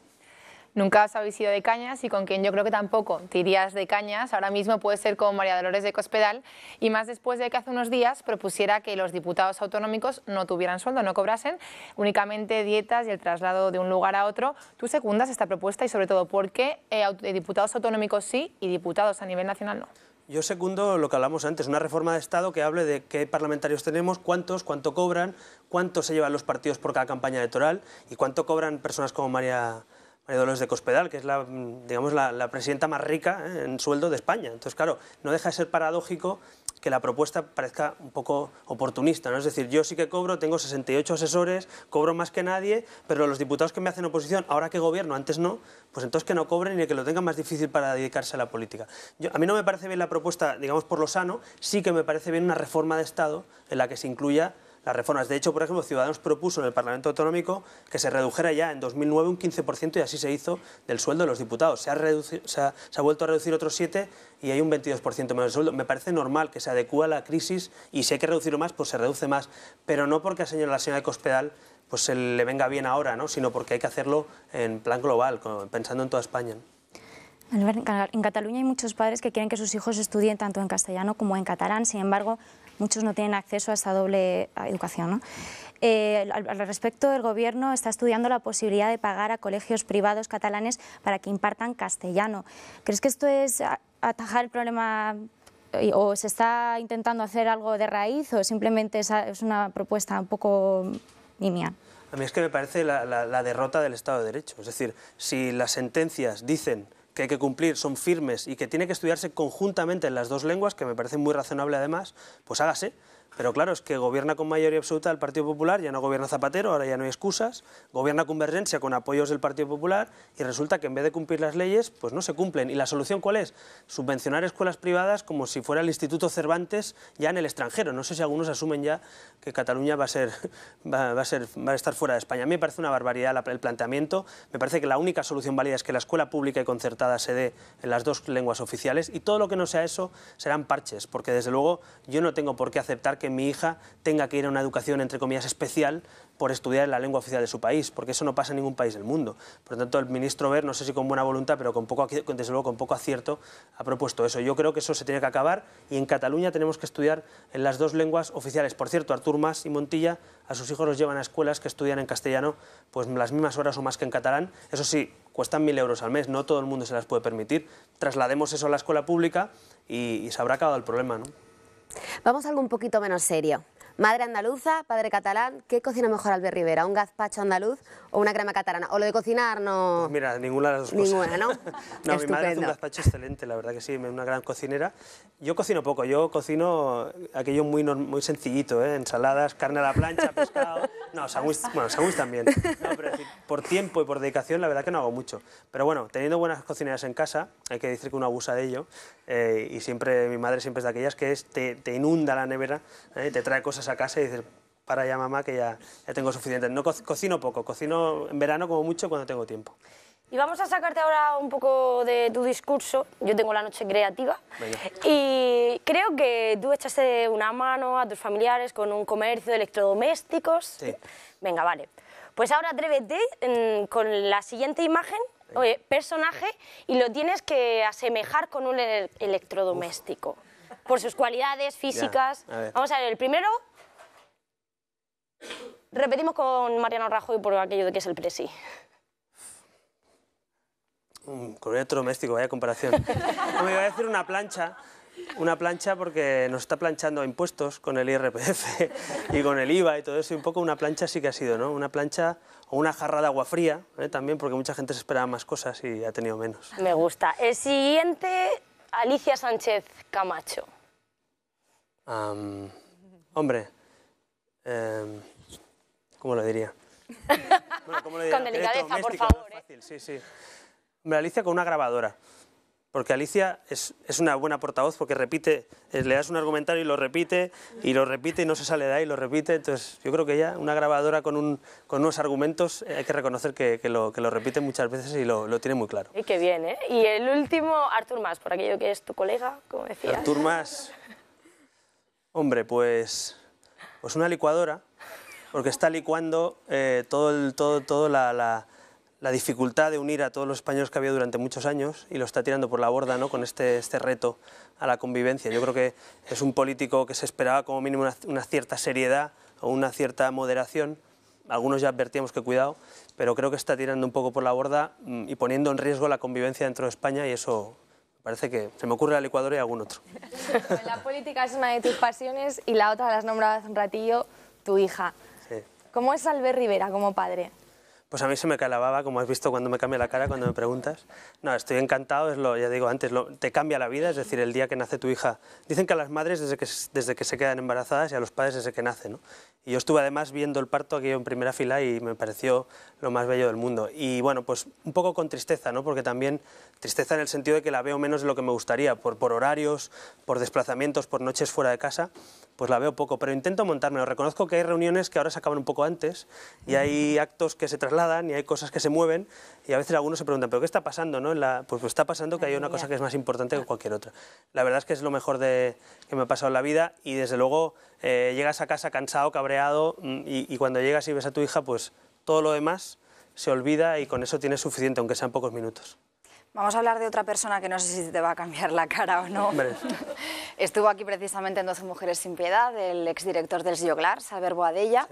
nunca has habéis ido de cañas y con quien yo creo que tampoco te de cañas. Ahora mismo puede ser con María Dolores de Cospedal y más después de que hace unos días propusiera que los diputados autonómicos no tuvieran sueldo, no cobrasen únicamente dietas y el traslado de un lugar a otro. ¿Tú secundas esta propuesta y sobre todo por qué eh, eh, diputados autonómicos sí y diputados a nivel nacional no? Yo segundo lo que hablamos antes, una reforma de Estado que hable de qué parlamentarios tenemos, cuántos, cuánto cobran, cuánto se llevan los partidos por cada campaña electoral y cuánto cobran personas como María María Dolores de Cospedal, que es la, digamos, la, presidenta más rica eh, en sueldo de España. Entonces, claro, no deja de ser paradójico que la propuesta parezca un poco oportunista. Es decir, yo sí que cobro, tengo 68 asesores, cobro más que nadie, pero los diputados que me hacen oposición, ahora que gobierno, antes no, pues entonces que no cobren y que lo tengan más difícil para dedicarse a la política. a mí no me parece bien la propuesta, digamos, por lo sano, sí que me parece bien una reforma de Estado en la que se incluya las reformas. De hecho, por ejemplo, Ciudadanos propuso en el Parlamento Autonómico que se redujera ya en 2009 un 15% y así se hizo del sueldo de los diputados. Se ha, reducido, se ha, vuelto a reducir otros 7 y hay un 22% menos de sueldo. Me parece normal que se adecúe a la crisis y si hay que reducirlo más, pues se reduce más, pero no porque ha señalado la señora de Cospedal pues le venga bien ahora, ¿no? sino porque hay que hacerlo en plan global, pensando en toda España. En Cataluña hay muchos padres que quieren que sus hijos estudien tanto en castellano como en catalán. Sin embargo, muchos no tienen acceso a esa doble educación. Eh, al, respecto, el Gobierno está estudiando la posibilidad de pagar a colegios privados catalanes para que impartan castellano. ¿Crees que esto es atajar el problema eh, o se está intentando hacer algo de raíz o simplemente es una propuesta un poco nimia? A mí es que me parece la derrota del Estado de Derecho. Es decir, si las sentencias dicen que hay que cumplir son firmes y que tiene que estudiarse conjuntamente en las dos lenguas, que me parece muy razonable además, pues hágase. Pero claro, es que gobierna con mayoría absoluta el Partido Popular, ya no gobierna Zapatero, ahora ya no hay excusas, gobierna Convergencia con apoyos del Partido Popular y resulta que en vez de cumplir las leyes, pues no se cumplen. ¿Y la solución cuál es? Subvencionar escuelas privadas como si fuera el Instituto Cervantes ya en el extranjero. No sé si algunos asumen ya que Cataluña va a ser, va, a, estar fuera de España. A mí me parece una barbaridad el planteamiento. Me parece que la única solución válida es que la escuela pública y concertada se dé en las dos lenguas oficiales y todo lo que no sea eso serán parches, porque desde luego yo no tengo por qué aceptar que mi hija tenga que ir a una educación, entre comillas, especial por estudiar la lengua oficial de su país, porque eso no pasa en ningún país del mundo. Por lo tanto, el ministro Ver, no sé si con buena voluntad, pero con poco, desde luego con poco acierto, ha propuesto eso. Yo creo que eso se tiene que acabar y en Cataluña tenemos que estudiar en las dos lenguas oficiales. Por cierto, Artur Mas y Montilla a sus hijos los llevan a escuelas que estudian en castellano pues las mismas horas o más que en catalán. Eso sí, cuestan mil euros al mes, no todo el mundo se las puede permitir. Traslademos eso a la escuela pública y, y se habrá acabado el problema, ¿no? Vamos a algo un poquito menos serio. Madre andaluza, padre catalán, ¿qué cocina mejor Albert Rivera? ¿Un gazpacho andaluz o una crema catalana? ¿O lo de cocinar no...? Pues mira, ninguna de las dos ninguna, cosas. ¿no? no, mi madre hace un gazpacho excelente, la verdad que sí, una gran cocinera. Yo cocino poco, yo cocino aquello muy, muy sencillito, ¿eh? ensaladas, carne a la plancha, pescado... No, sándwich, bueno, también. por tiempo y por dedicación, la verdad que no hago mucho. Pero bueno, teniendo buenas cocineras en casa, hay que decir que uno abusa de ello, eh, y siempre, mi madre siempre es de aquellas que es, te, inunda la nevera, ¿eh? te trae cosas a casa y dices, para ya mamá que ya, tengo suficiente. No cocino poco, cocino en verano como mucho cuando tengo tiempo. Y vamos a sacarte ahora un poco de tu discurso. Yo tengo la noche creativa. Y creo que tú echaste una mano a tus familiares con un comercio de electrodomésticos. Venga, vale. Pues ahora atrévete mm, con la siguiente imagen, personaje, y lo tienes que asemejar con un electrodoméstico. Por sus cualidades físicas. Vamos a ver, el primero Repetimos con Mariano Rajoy por aquello de que es el presi. Un doméstico, vaya comparación. me iba a decir una plancha, una plancha porque nos está planchando a impuestos con el IRPF y con el IVA y todo eso, y un poco una plancha sí que ha sido, ¿no? Una plancha o una jarra de agua fría, ¿eh? también porque mucha gente se esperaba más cosas y ha tenido menos. Me gusta. El siguiente, Alicia Sánchez Camacho. hombre, Em, ¿Cómo lo diría? con delicadeza, por favor. Es ¿eh? sí, sí. Alicia con una grabadora. Porque Alicia es, es, una buena portavoz porque repite, eh, le das un argumentario y lo repite, y lo repite y no se sale de ahí, lo repite. Entonces, yo creo que ya una grabadora con, un, unos argumentos eh, hay que reconocer que, lo, que, repite muchas veces y lo, tiene muy claro. Y qué bien, ¿eh? Y el último, Artur más, por aquello que es tu colega, como decías. Artur más. Hombre, pues pues una licuadora, porque está licuando eh, todo, todo, todo la, dificultad de unir a todos los españoles que había durante muchos años y lo está tirando por la borda ¿no? con este, este reto a la convivencia. Yo creo que es un político que se esperaba como mínimo una cierta seriedad o una cierta moderación. Algunos ya advertíamos que cuidado, pero creo que está tirando un poco por la borda mm, y poniendo en riesgo la convivencia dentro de España y eso Parece que se me ocurre al Ecuador y algún otro. la política es una de tus pasiones y la otra la has nombrado un ratillo tu hija. ¿Cómo es Albert Rivera como padre? Pues a mí se me calababa como has visto cuando me cambia la cara cuando me preguntas. No, estoy encantado, es lo, ya digo antes, te cambia la vida, es decir, el día que nace tu hija. Dicen que a las madres desde que, desde que se quedan embarazadas y a los padres desde que nacen. Y yo estuve además viendo el parto aquí en primera fila y me pareció lo más bello del mundo. Y bueno, pues un poco con tristeza, ¿no? porque también tristeza en el sentido de que la veo menos de lo que me gustaría, por, por horarios, por desplazamientos, por noches fuera de casa pues la veo poco, pero intento montármelo. Reconozco que hay reuniones que ahora se acaban un poco antes y hay actos que se trasladan y hay cosas que se mueven y a veces algunos se preguntan, ¿pero qué está pasando? pues, está pasando que hay una cosa que es más importante que cualquier otra. La verdad es que es lo mejor de, que me ha pasado en la vida y desde luego eh, llegas a casa cansado, cabreado mm, y, y cuando llegas y ves a tu hija, pues todo lo demás se olvida y con eso tienes suficiente, aunque sean pocos minutos. Vamos a hablar de otra persona que no sé si te va a cambiar la cara o no. Estuvo aquí precisamente en 12 Mujeres sin Piedad, el exdirector del Sioglar, Saber Boadella,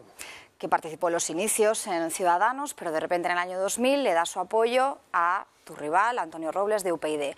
que participó en los inicios en Ciudadanos, pero de repente en el año 2000 le da su apoyo a tu rival, Antonio Robles, de UPyD.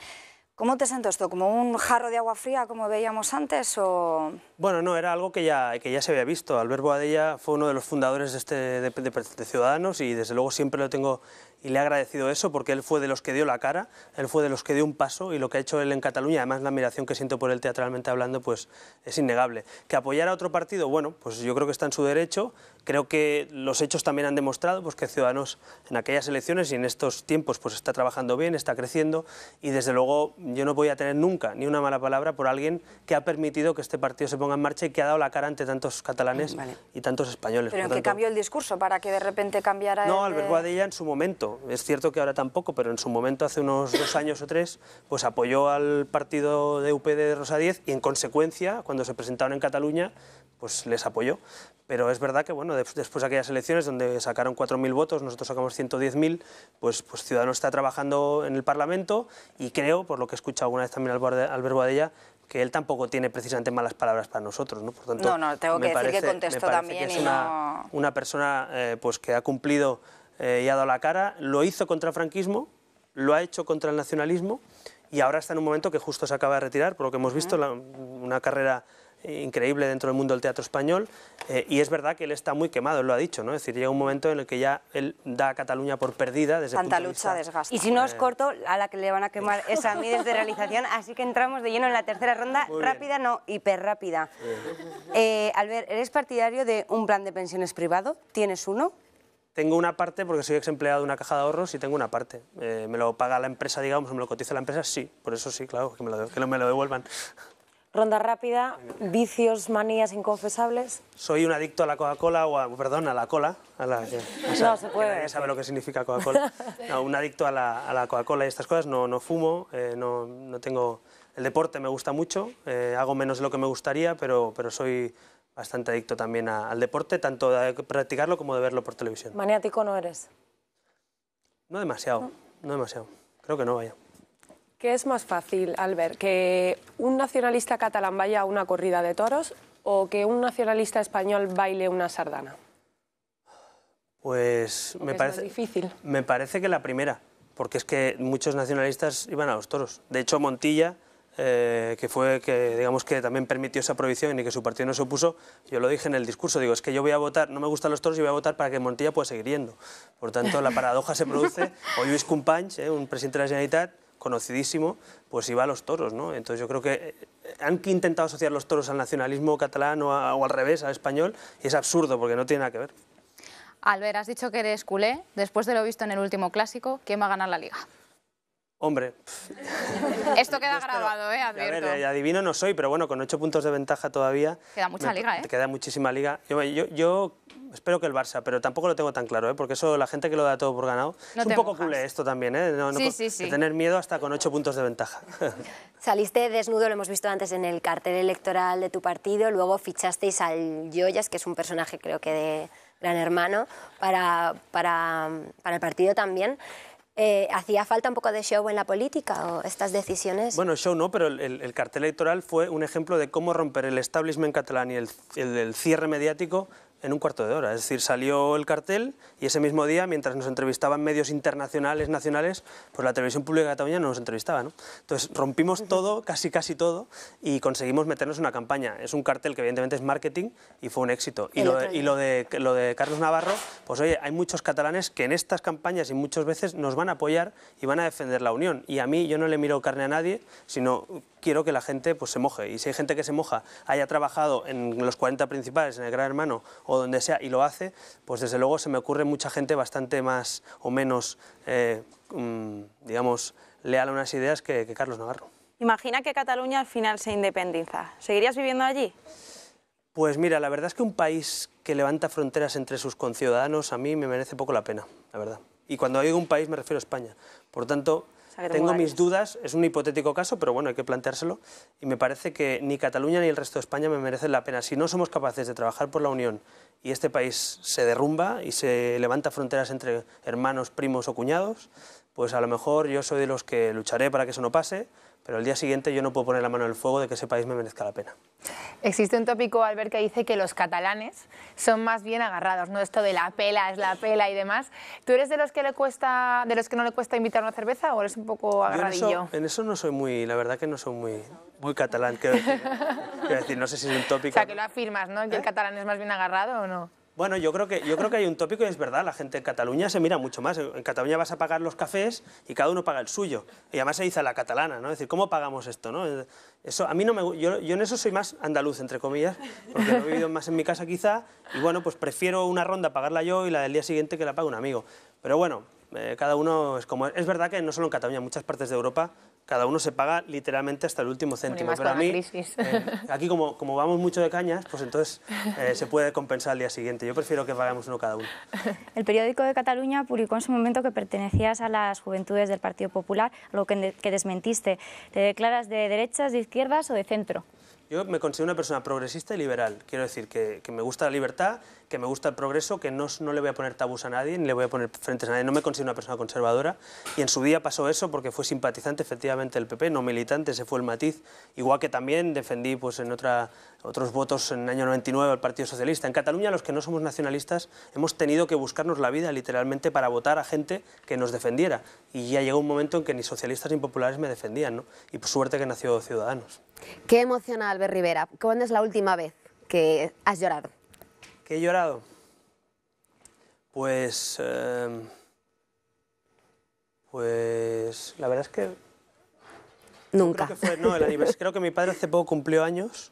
¿Cómo te sentó esto? ¿Como un jarro de agua fría, como veíamos antes? O... Bueno, no, era algo que ya, que ya se había visto. Albert Boadella fue uno de los fundadores de, este, de Ciudadanos y desde luego siempre lo tengo y le ha agradecido eso porque él fue de los que dio la cara, él fue de los que dio un paso y lo que ha hecho él en Cataluña, además la admiración que siento por él teatralmente hablando, pues es innegable. Que apoyar a otro partido, bueno, pues yo creo que está en su derecho, creo que los hechos también han demostrado pues, que Ciudadanos en aquellas elecciones y en estos tiempos pues está trabajando bien, está creciendo y desde luego yo no voy a tener nunca ni una mala palabra por alguien que ha permitido que este partido se ponga en marcha y que ha dado la cara ante tantos catalanes mm, y tantos españoles. Pero en qué cambió el discurso para que de repente cambiara No, al Albert Guadilla en su momento es cierto que ahora tampoco, pero en su momento, hace unos dos años o tres, pues apoyó al partido de UPD de Rosa 10 y en consecuencia, cuando se presentaron en Cataluña, pues les apoyó. Pero es verdad que bueno, después de aquellas elecciones donde sacaron 4.000 votos, nosotros sacamos 110.000, pues, pues Ciudadanos está trabajando en el Parlamento y creo, por lo que he escuchado alguna vez también verbo de ella, que él tampoco tiene precisamente malas palabras para nosotros, ¿no? Por tanto, no, no, tengo que decir que también una, persona eh, pues que ha cumplido eh, y ha dado la cara, lo hizo contra el franquismo, lo ha hecho contra el nacionalismo y ahora está en un momento que justo se acaba de retirar, por lo que hemos visto, una carrera increíble dentro del mundo del teatro español eh, y es verdad que él está muy quemado, él lo ha dicho, ¿no? Es decir, llega un momento en el que ya él da a Cataluña por perdida desde Tanta punto lucha de vista... Y si no os eh. corto, a la que le van a quemar es a mí desde realización, así que entramos de lleno en la tercera ronda, rápida no, hiper rápida. Albert, ¿eres partidario de un plan de pensiones privado? ¿Tienes uno? tengo una parte porque soy ex empleado de una caja de ahorros y tengo una parte. Eh, ¿Me lo paga la empresa, digamos, me lo cotiza la empresa? Sí, por eso sí, claro, que, me lo, no me lo devuelvan. Ronda rápida, vicios, manías inconfesables. Soy un adicto a la Coca-Cola, o perdón, a la cola. no se puede. sabe lo que significa Coca-Cola. un adicto a la, a la Coca-Cola y estas cosas. No, no fumo, eh, no, no, tengo... El deporte me gusta mucho, eh, hago menos de lo que me gustaría, pero, pero soy bastante adicto también al deporte, tanto de practicarlo como de verlo por televisión. ¿Maniático no eres? No demasiado, no, demasiado. Creo que no, vaya. ¿Qué es más fácil, Albert? ¿Que un nacionalista catalán vaya a una corrida de toros o que un nacionalista español baile una sardana? Pues me parece, difícil. me parece que la primera, porque es que muchos nacionalistas iban a los toros. De hecho, Montilla eh, que fue que digamos que también permitió esa prohibición y que su partido no se opuso, yo lo dije en el discurso, digo, es que yo voy a votar, no me gustan los toros y voy a votar para que Montilla pueda seguir yendo. Por tanto, la paradoja se produce. Hoy Luis Cumpanch, eh, un presidente de la Generalitat, conocidísimo, pues iba a los toros, ¿no? Entonces yo creo que eh, han intentado asociar los toros al nacionalismo catalán o, al revés, al español, y es absurdo porque no tiene nada que ver. Albert, has dicho que eres culé. Después de lo visto en el último clásico, ¿quién va a ganar la liga? Hombre. Esto queda grabado, ¿eh? adivino no soy, pero bueno, con ocho puntos de ventaja todavía. Queda mucha liga, ¿eh? Queda muchísima liga. Yo, yo, espero que el Barça, pero tampoco lo tengo tan claro, ¿eh? Porque eso, la gente que lo da todo por ganado. es un poco cool esto también, ¿eh? No, sí, sí, sí. tener miedo hasta con ocho puntos de ventaja. Saliste desnudo, lo hemos visto antes en el cartel electoral de tu partido, luego fichasteis al Yoyas, que es un personaje creo que de Gran Hermano, para, para, para el partido también. Eh, ¿hacía falta un poco de show en la política o estas decisiones? Bueno, show no, pero el, cartel electoral fue un ejemplo de cómo romper el establishment catalán y el cierre mediático en un cuarto de hora. Es decir, salió el cartel y ese mismo día, mientras nos entrevistaban medios internacionales, nacionales, pues la televisión pública de Cataluña nos entrevistaba. Entonces rompimos todo, casi casi todo, y conseguimos meternos en una campaña. Es un cartel que evidentemente es marketing y fue un éxito. Y, lo de, lo, de, lo de, Carlos Navarro, pues oye, hay muchos catalanes que en estas campañas y muchas veces nos van a apoyar y van a defender la unión. Y a mí yo no le miro carne a nadie, sino quiero que la gente pues, se moje. Y si hay gente que se moja, haya trabajado en los 40 principales, en el Gran Hermano, o donde sea y lo hace, pues desde luego se me ocurre mucha gente bastante más o menos, eh, mm, digamos, leal a unas ideas que, Carlos Navarro. Imagina que Cataluña al final se independiza. ¿Seguirías viviendo allí? Pues mira, la verdad es que un país que levanta fronteras entre sus conciudadanos a mí me merece poco la pena, la verdad. Y cuando digo un país me refiero a España. Por tanto, tengo mis dudas, es un hipotético caso, pero bueno, hay que planteárselo. Y me parece que ni Cataluña ni el resto de España me merecen la pena. Si no somos capaces de trabajar por la Unión y este país se derrumba y se levanta fronteras entre hermanos, primos o cuñados, pues a lo mejor yo soy de los que lucharé para que eso no pase pero el día siguiente yo no puedo poner la mano en el fuego de que ese país me merezca la pena. Existe un tópico, Albert, que dice que los catalanes son más bien agarrados, no esto de la pela es la pela y demás. ¿Tú eres de los que le cuesta, de los que no le cuesta invitar una cerveza o eres un poco agarradillo? Yo en, eso, no soy muy, la verdad que no soy muy, muy catalán, quiero decir. no sé si es un tópico. O sea, que lo afirmas, ¿no? ¿Que el ¿Eh? catalán es más bien agarrado o no? Bueno, yo creo, que, yo creo que hay un tópico y es verdad, la gente en Cataluña se mira mucho más. En Cataluña vas a pagar los cafés y cada uno paga el suyo. Y además se dice a la catalana, ¿no? Es decir, ¿cómo pagamos esto? ¿no? Eso, a mí no me, yo, yo en eso soy más andaluz, entre comillas, porque he vivido más en mi casa quizá. Y bueno, pues prefiero una ronda pagarla yo y la del día siguiente que la pague un amigo. Pero bueno, eh, cada uno es como... Es verdad que no solo en Cataluña, en muchas partes de Europa cada uno se paga literalmente hasta el último céntimo. Pero a mí, eh, aquí como, vamos mucho de cañas, pues entonces eh, se puede compensar el día siguiente. Yo prefiero que paguemos uno cada uno. El periódico de Cataluña publicó en su momento que pertenecías a las juventudes del Partido Popular, lo que, desmentiste. ¿Te declaras de derechas, de izquierdas o de centro? Yo me considero una persona progresista y liberal. Quiero decir que me gusta la libertad que me gusta el progreso, que no, no le voy a poner tabús a nadie, ni le voy a poner frente a nadie, no me considero una persona conservadora. Y en su día pasó eso porque fue simpatizante efectivamente del PP, no militante, se fue el matiz. Igual que también defendí pues, en otra, otros votos en el año 99 al Partido Socialista. En Cataluña los que no somos nacionalistas hemos tenido que buscarnos la vida literalmente para votar a gente que nos defendiera. Y ya llegó un momento en que ni socialistas ni populares me defendían. ¿no? Y por suerte que nació Ciudadanos. Qué emocional, Albert Rivera. ¿Cuándo es la última vez que has llorado? ¿Qué he llorado? Pues... Em, pues... La verdad es que... Nunca. creo que mi padre hace poco cumplió años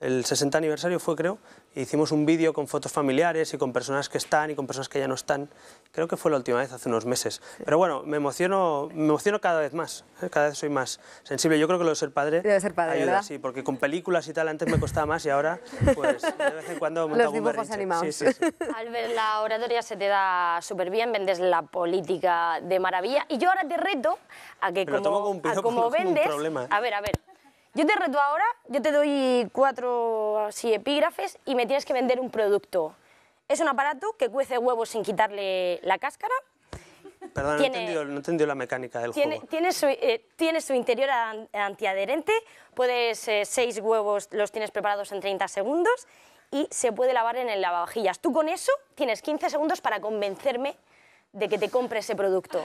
el 60 aniversario fue creo, e hicimos un vídeo con fotos familiares y con personas que están y con personas que ya no están, creo que fue la última vez hace unos meses, pero bueno, me emociono, me emociono cada vez más, ¿eh? cada vez soy más sensible, yo creo que lo de ser padre, ser ayuda, sí, porque con películas y tal antes me costaba más y ahora pues de vez en cuando me Los dibujos animados. Sí, sí, Al ver la oratoria se te da súper bien, vendes la política de maravilla y yo ahora te reto a que como, como vendes, ¿eh? a ver, a ver, yo te reto ahora, yo te doy cuatro así, epígrafes y me tienes que vender un producto. Es un aparato que cuece huevos sin quitarle la cáscara. Perdón, no, entendió, la mecánica del juego. Tiene su, eh, interior antiadherente, puedes eh, seis huevos, los tienes preparados en 30 segundos y se puede lavar en el lavavajillas. Tú con eso tienes 15 segundos para convencerme de que te compre ese producto.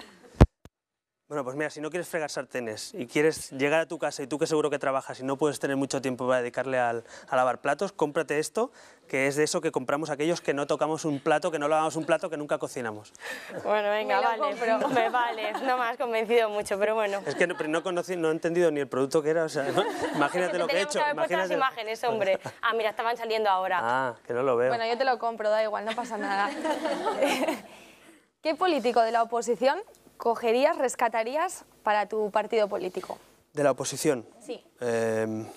Bueno, pues mira, si no quieres fregar sartenes y quieres llegar a tu casa y tú que seguro que trabajas y no puedes tener mucho tiempo para dedicarle a lavar platos, cómprate esto, que es de eso que compramos aquellos que no tocamos un plato, que no lavamos un plato, que nunca cocinamos. Bueno, venga, vale, pero me vale, no me has convencido mucho, pero bueno. Es que no, he entendido ni el producto que era, o sea, imagínate lo que he hecho. imagínate las imágenes, hombre. Ah, mira, estaban saliendo ahora. Ah, que no lo veo. Bueno, yo te lo compro, da igual, no pasa nada. ¿Qué político de la oposición cogerías, rescatarías para tu partido político? ¿De la oposición? Sí. Em,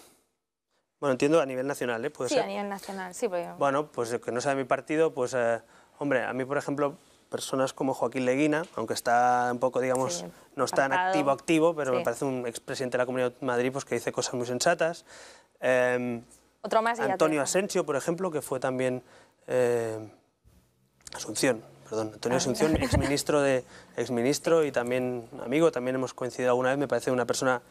bueno, entiendo a nivel nacional, ¿eh? sí, a nivel nacional, sí. Bueno, pues que no sea de mi partido, pues, eh, hombre, a mí, por ejemplo, personas como Joaquín Leguina, aunque está un poco, digamos, no está tan activo, activo, pero me parece un expresidente de la Comunidad de Madrid pues, que dice cosas muy sensatas. Em, Otro más. Antonio Asensio, por ejemplo, que fue también... Eh, Asunción, perdón, Antonio ah. Asunción, exministro, de, exministro y también amigo, también hemos coincidido alguna vez, me parece una persona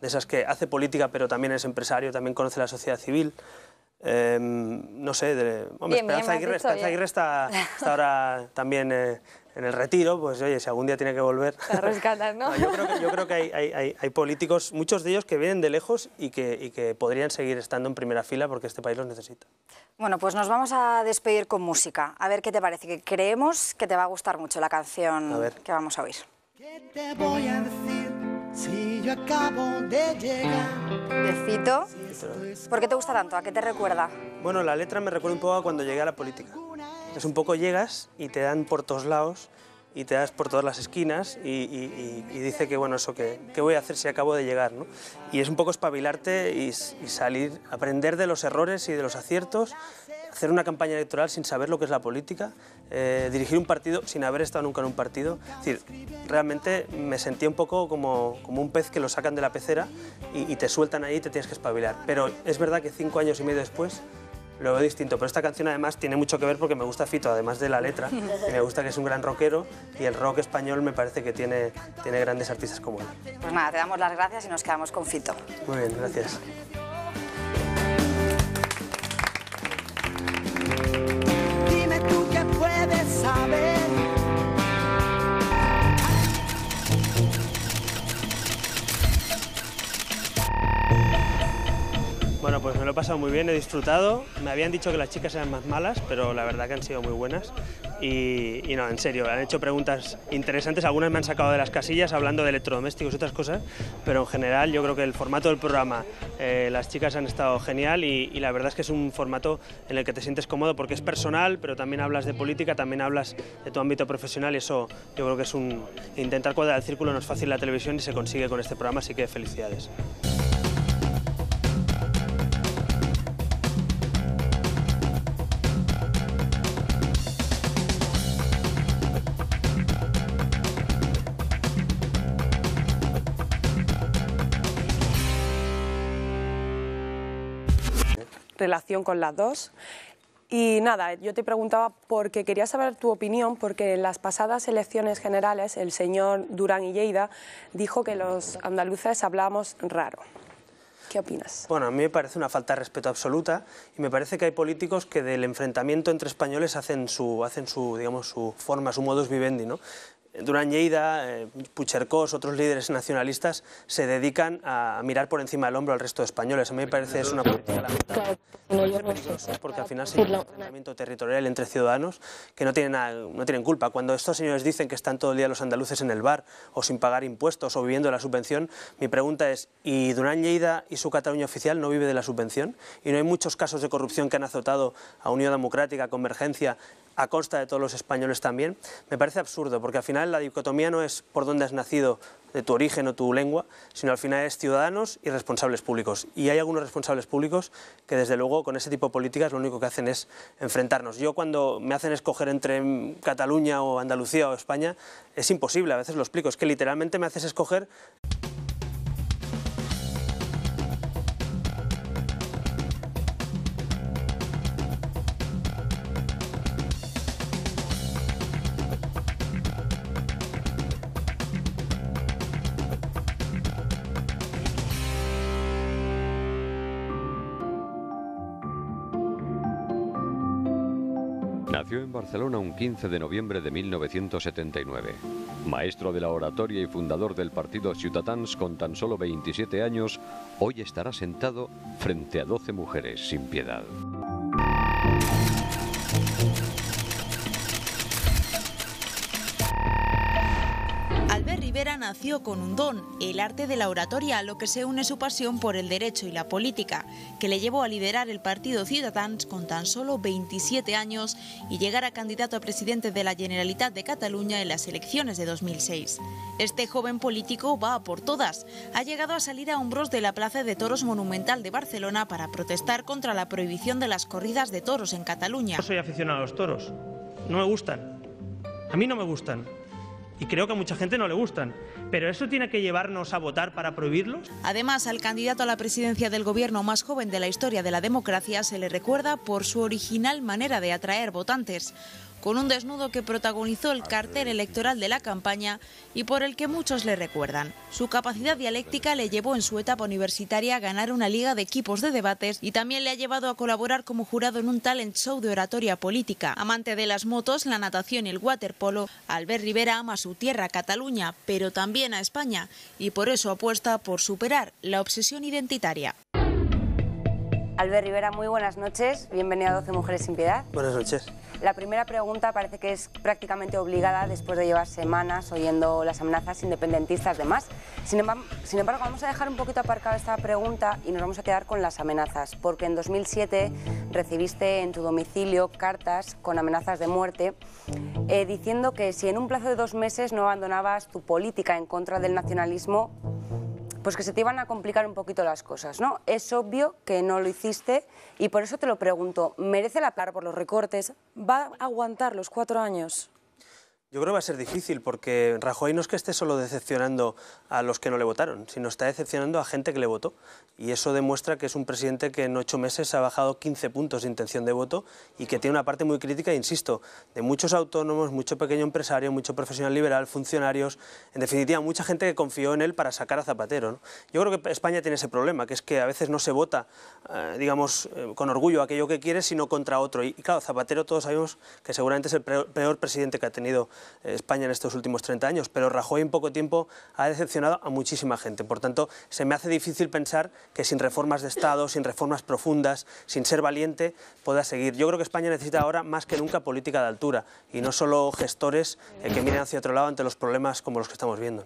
de esas que hace política, pero también es empresario, también conoce la sociedad civil. Em, no sé, de, Esperanza, Aguirre, está, ahora también eh, en el retiro, pues oye, si algún día tiene que volver... Te ¿no? yo creo que, hay, políticos, muchos de ellos que vienen de lejos y que, que podrían seguir estando en primera fila porque este país los necesita. Bueno, pues nos vamos a despedir con música. A ver qué te parece, que creemos que te va a gustar mucho la canción que vamos a oír. ¿Qué te voy a decir si yo acabo de llegar? Decito. ¿Por qué te gusta tanto? ¿A qué te recuerda? Bueno, la letra me recuerda un poco a cuando llegué a la política. ...es un poco llegas y te dan por todos lados y te das por todas las esquinas y, dice que, bueno, eso, que, ¿qué voy a hacer si acabo de llegar? Y es un poco espabilarte y, salir, aprender de los errores y de los aciertos, hacer una campaña electoral sin saber lo que es la política, eh, dirigir un partido sin haber estado nunca en un partido. Es decir, realmente me sentí un poco como, como un pez que lo sacan de la pecera y, te sueltan ahí y te tienes que espabilar. Pero es verdad que cinco años y medio después lo distinto. Pero esta canción además tiene mucho que ver porque me gusta Fito, además de la letra. Y me gusta que es un gran rockero y el rock español me parece que tiene, tiene grandes artistas como él. Pues nada, te damos las gracias y nos quedamos con Fito. Muy bien, gracias. he pasado muy bien, he disfrutado. Me habían dicho que las chicas eran más malas, pero la verdad que han sido muy buenas. Y, no, en serio, han hecho preguntas interesantes. Algunas me han sacado de las casillas hablando de electrodomésticos y otras cosas, pero en general yo creo que el formato del programa, eh, las chicas han estado genial y, y, la verdad es que es un formato en el que te sientes cómodo porque es personal, pero también hablas de política, también hablas de tu ámbito profesional y eso yo creo que es un... Intentar cuadrar el círculo no es fácil la televisión y se consigue con este programa, así que felicidades. relación con las dos. Y nada, yo te preguntaba porque quería saber tu opinión, porque en las pasadas elecciones generales el señor Durán y Lleida dijo que los andaluces hablamos raro. ¿Qué opinas? Bueno, a mí me parece una falta de respeto absoluta y me parece que hay políticos que del enfrentamiento entre españoles hacen su, hacen su digamos, su forma, su modus vivendi, ¿no? Durán Lleida, eh, Puchercós, otros líderes nacionalistas se dedican a mirar por encima del hombro al resto de españoles. A mí me parece que es una política lamentable. porque al final se un enfrentamiento territorial entre ciudadanos que no tienen, no tienen culpa. Cuando estos señores dicen que están todo el día los andaluces en el bar o sin pagar impuestos o viviendo de la subvención, mi pregunta es, ¿y Durán Lleida y su Cataluña oficial no vive de la subvención? ¿Y no hay muchos casos de corrupción que han azotado a Unión Democrática, Convergencia a costa de todos los españoles también, me parece absurdo, porque al final la dicotomía no es por dónde has nacido, de tu origen o tu lengua, sino al final es ciudadanos y responsables públicos. Y hay algunos responsables públicos que desde luego con ese tipo de políticas lo único que hacen es enfrentarnos. Yo cuando me hacen escoger entre Cataluña o Andalucía o España, es imposible, a veces lo explico, es que literalmente me haces escoger... Barcelona un 15 de noviembre de 1979. Maestro de la oratoria y fundador del partido Ciutatans con tan solo 27 años, hoy estará sentado frente a 12 mujeres sin piedad. Rivera nació con un don, el arte de la oratoria, a lo que se une su pasión por el derecho y la política, que le llevó a liderar el partido Ciudadans con tan solo 27 años y llegar a candidato a presidente de la Generalitat de Cataluña en las elecciones de 2006. Este joven político va a por todas. Ha llegado a salir a hombros de la Plaza de Toros Monumental de Barcelona para protestar contra la prohibición de las corridas de toros en Cataluña. soy aficionado a los toros. No me gustan. A mí no me gustan y creo que a mucha gente no le gustan. Pero eso tiene que llevarnos a votar para prohibirlos. Además, al candidato a la presidencia del gobierno más joven de la historia de la democracia se le recuerda por su original manera de atraer votantes con un desnudo que protagonizó el cartel electoral de la campaña y por el que muchos le recuerdan. Su capacidad dialéctica le llevó en su etapa universitaria a ganar una liga de equipos de debates y también le ha llevado a colaborar como jurado en un talent show de oratoria política. Amante de las motos, la natación y el waterpolo, Albert Rivera ama su tierra, Cataluña, pero también a España y por eso apuesta por superar la obsesión identitaria. Albert Rivera, muy buenas noches. Bienvenido a 12 Mujeres sin Piedad. Buenas noches. La primera pregunta parece que es prácticamente obligada después de llevar semanas oyendo las amenazas independentistas de más. Sin embargo, vamos a dejar un poquito aparcada esta pregunta y nos vamos a quedar con las amenazas, porque en 2007 recibiste en tu domicilio cartas con amenazas de muerte eh, diciendo que si en un plazo de dos meses no abandonabas tu política en contra del nacionalismo, pues que se te iban a complicar un poquito las cosas, ¿no? Es obvio que no lo hiciste y por eso te lo pregunto, ¿merece la pena por los recortes? ¿Va a aguantar los cuatro años? Yo creo que va a ser difícil porque Rajoy no es que esté solo decepcionando a los que no le votaron, sino está decepcionando a gente que le votó. Y eso demuestra que es un presidente que en ocho meses ha bajado 15 puntos de intención de voto y que tiene una parte muy crítica, insisto, de muchos autónomos, mucho pequeño empresario, mucho profesional liberal, funcionarios, en definitiva, mucha gente que confió en él para sacar a Zapatero. Yo creo que España tiene ese problema, que es que a veces no se vota, eh, digamos, eh, con orgullo aquello que quiere, sino contra otro. Y, y claro, Zapatero todos sabemos que seguramente es el peor presidente que ha tenido España en estos últimos 30 años, pero Rajoy en poco tiempo ha decepcionado a muchísima gente. Por tanto, se me hace difícil pensar que sin reformas de Estado, sin reformas profundas, sin ser valiente, pueda seguir. Yo creo que España necesita ahora más que nunca política de altura y no solo gestores eh, que miren hacia otro lado ante los problemas como los que estamos viendo.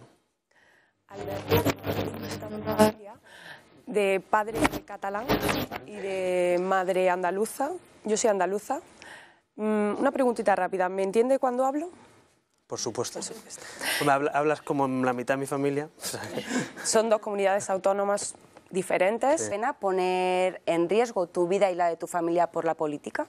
de padre catalán y de madre andaluza. Yo soy andaluza. Mm, una preguntita rápida. ¿Me entiende cuando hablo? Por supuesto, Hablas como la mitad de mi familia. Son dos comunidades autónomas diferentes. ¿Pena poner en riesgo tu vida y la de tu familia por la política?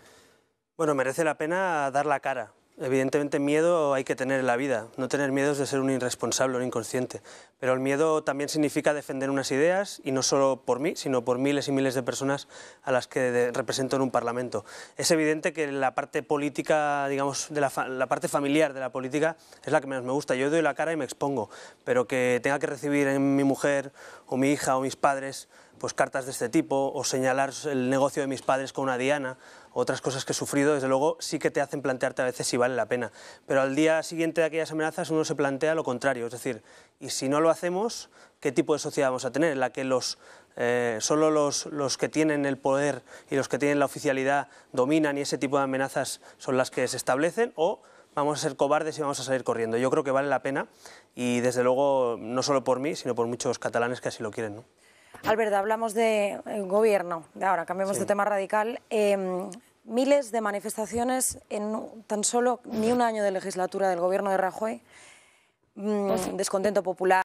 Bueno, merece la pena dar la cara, Evidentemente miedo hay que tener en la vida, no tener miedo es de ser un irresponsable, un inconsciente, pero el miedo también significa defender unas ideas y no solo por mí, sino por miles y miles de personas a las que represento en un parlamento. Es evidente que la parte política, digamos, de la, la parte familiar de la política es la que menos me gusta. Yo doy la cara y me expongo, pero que tenga que recibir en mi mujer o mi hija o mis padres pues cartas de este tipo o señalar el negocio de mis padres con una diana otras cosas que he sufrido, desde luego, sí que te hacen plantearte a veces si vale la pena. Pero al día siguiente de aquellas amenazas uno se plantea lo contrario, es decir, y si no lo hacemos, ¿qué tipo de sociedad vamos a tener? En la que los, eh, solo los, los, que tienen el poder y los que tienen la oficialidad dominan y ese tipo de amenazas son las que se establecen, o vamos a ser cobardes y vamos a salir corriendo. Yo creo que vale la pena y desde luego no solo por mí, sino por muchos catalanes que así lo quieren. ¿no? Alberto, hablamos de eh, gobierno, ahora cambiamos de tema radical. Em, miles de manifestaciones en tan solo ni un año de legislatura del gobierno de Rajoy. Mm, pues descontento popular.